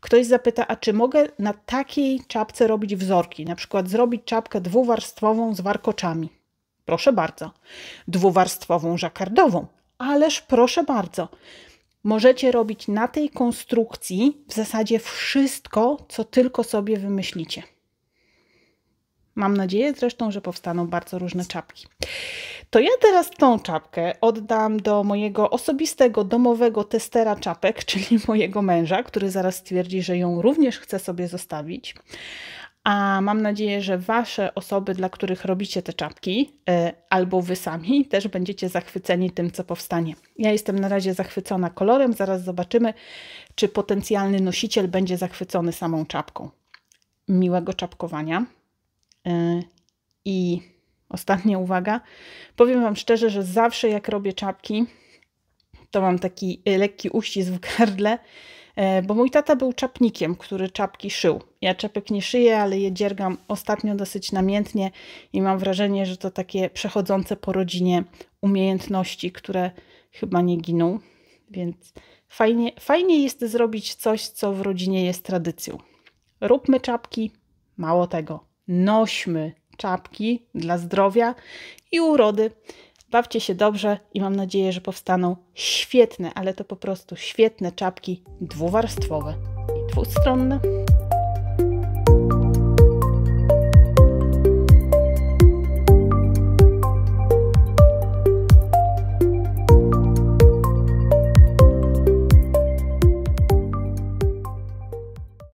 Ktoś zapyta, a czy mogę na takiej czapce robić wzorki? Na przykład zrobić czapkę dwuwarstwową z warkoczami. Proszę bardzo. Dwuwarstwową żakardową, Ależ proszę bardzo, możecie robić na tej konstrukcji w zasadzie wszystko, co tylko sobie wymyślicie. Mam nadzieję zresztą, że powstaną bardzo różne czapki. To ja teraz tą czapkę oddam do mojego osobistego domowego testera czapek, czyli mojego męża, który zaraz stwierdzi, że ją również chce sobie zostawić a mam nadzieję, że Wasze osoby, dla których robicie te czapki, e, albo Wy sami, też będziecie zachwyceni tym, co powstanie. Ja jestem na razie zachwycona kolorem, zaraz zobaczymy, czy potencjalny nosiciel będzie zachwycony samą czapką. Miłego czapkowania. E, I ostatnia uwaga. Powiem Wam szczerze, że zawsze jak robię czapki, to mam taki lekki uścisk w gardle E, bo mój tata był czapnikiem, który czapki szył. Ja czapek nie szyję, ale je dziergam ostatnio dosyć namiętnie i mam wrażenie, że to takie przechodzące po rodzinie umiejętności, które chyba nie giną. Więc fajnie, fajnie jest zrobić coś, co w rodzinie jest tradycją. Róbmy czapki, mało tego, nośmy czapki dla zdrowia i urody Bawcie się dobrze i mam nadzieję, że powstaną świetne, ale to po prostu świetne czapki dwuwarstwowe i dwustronne.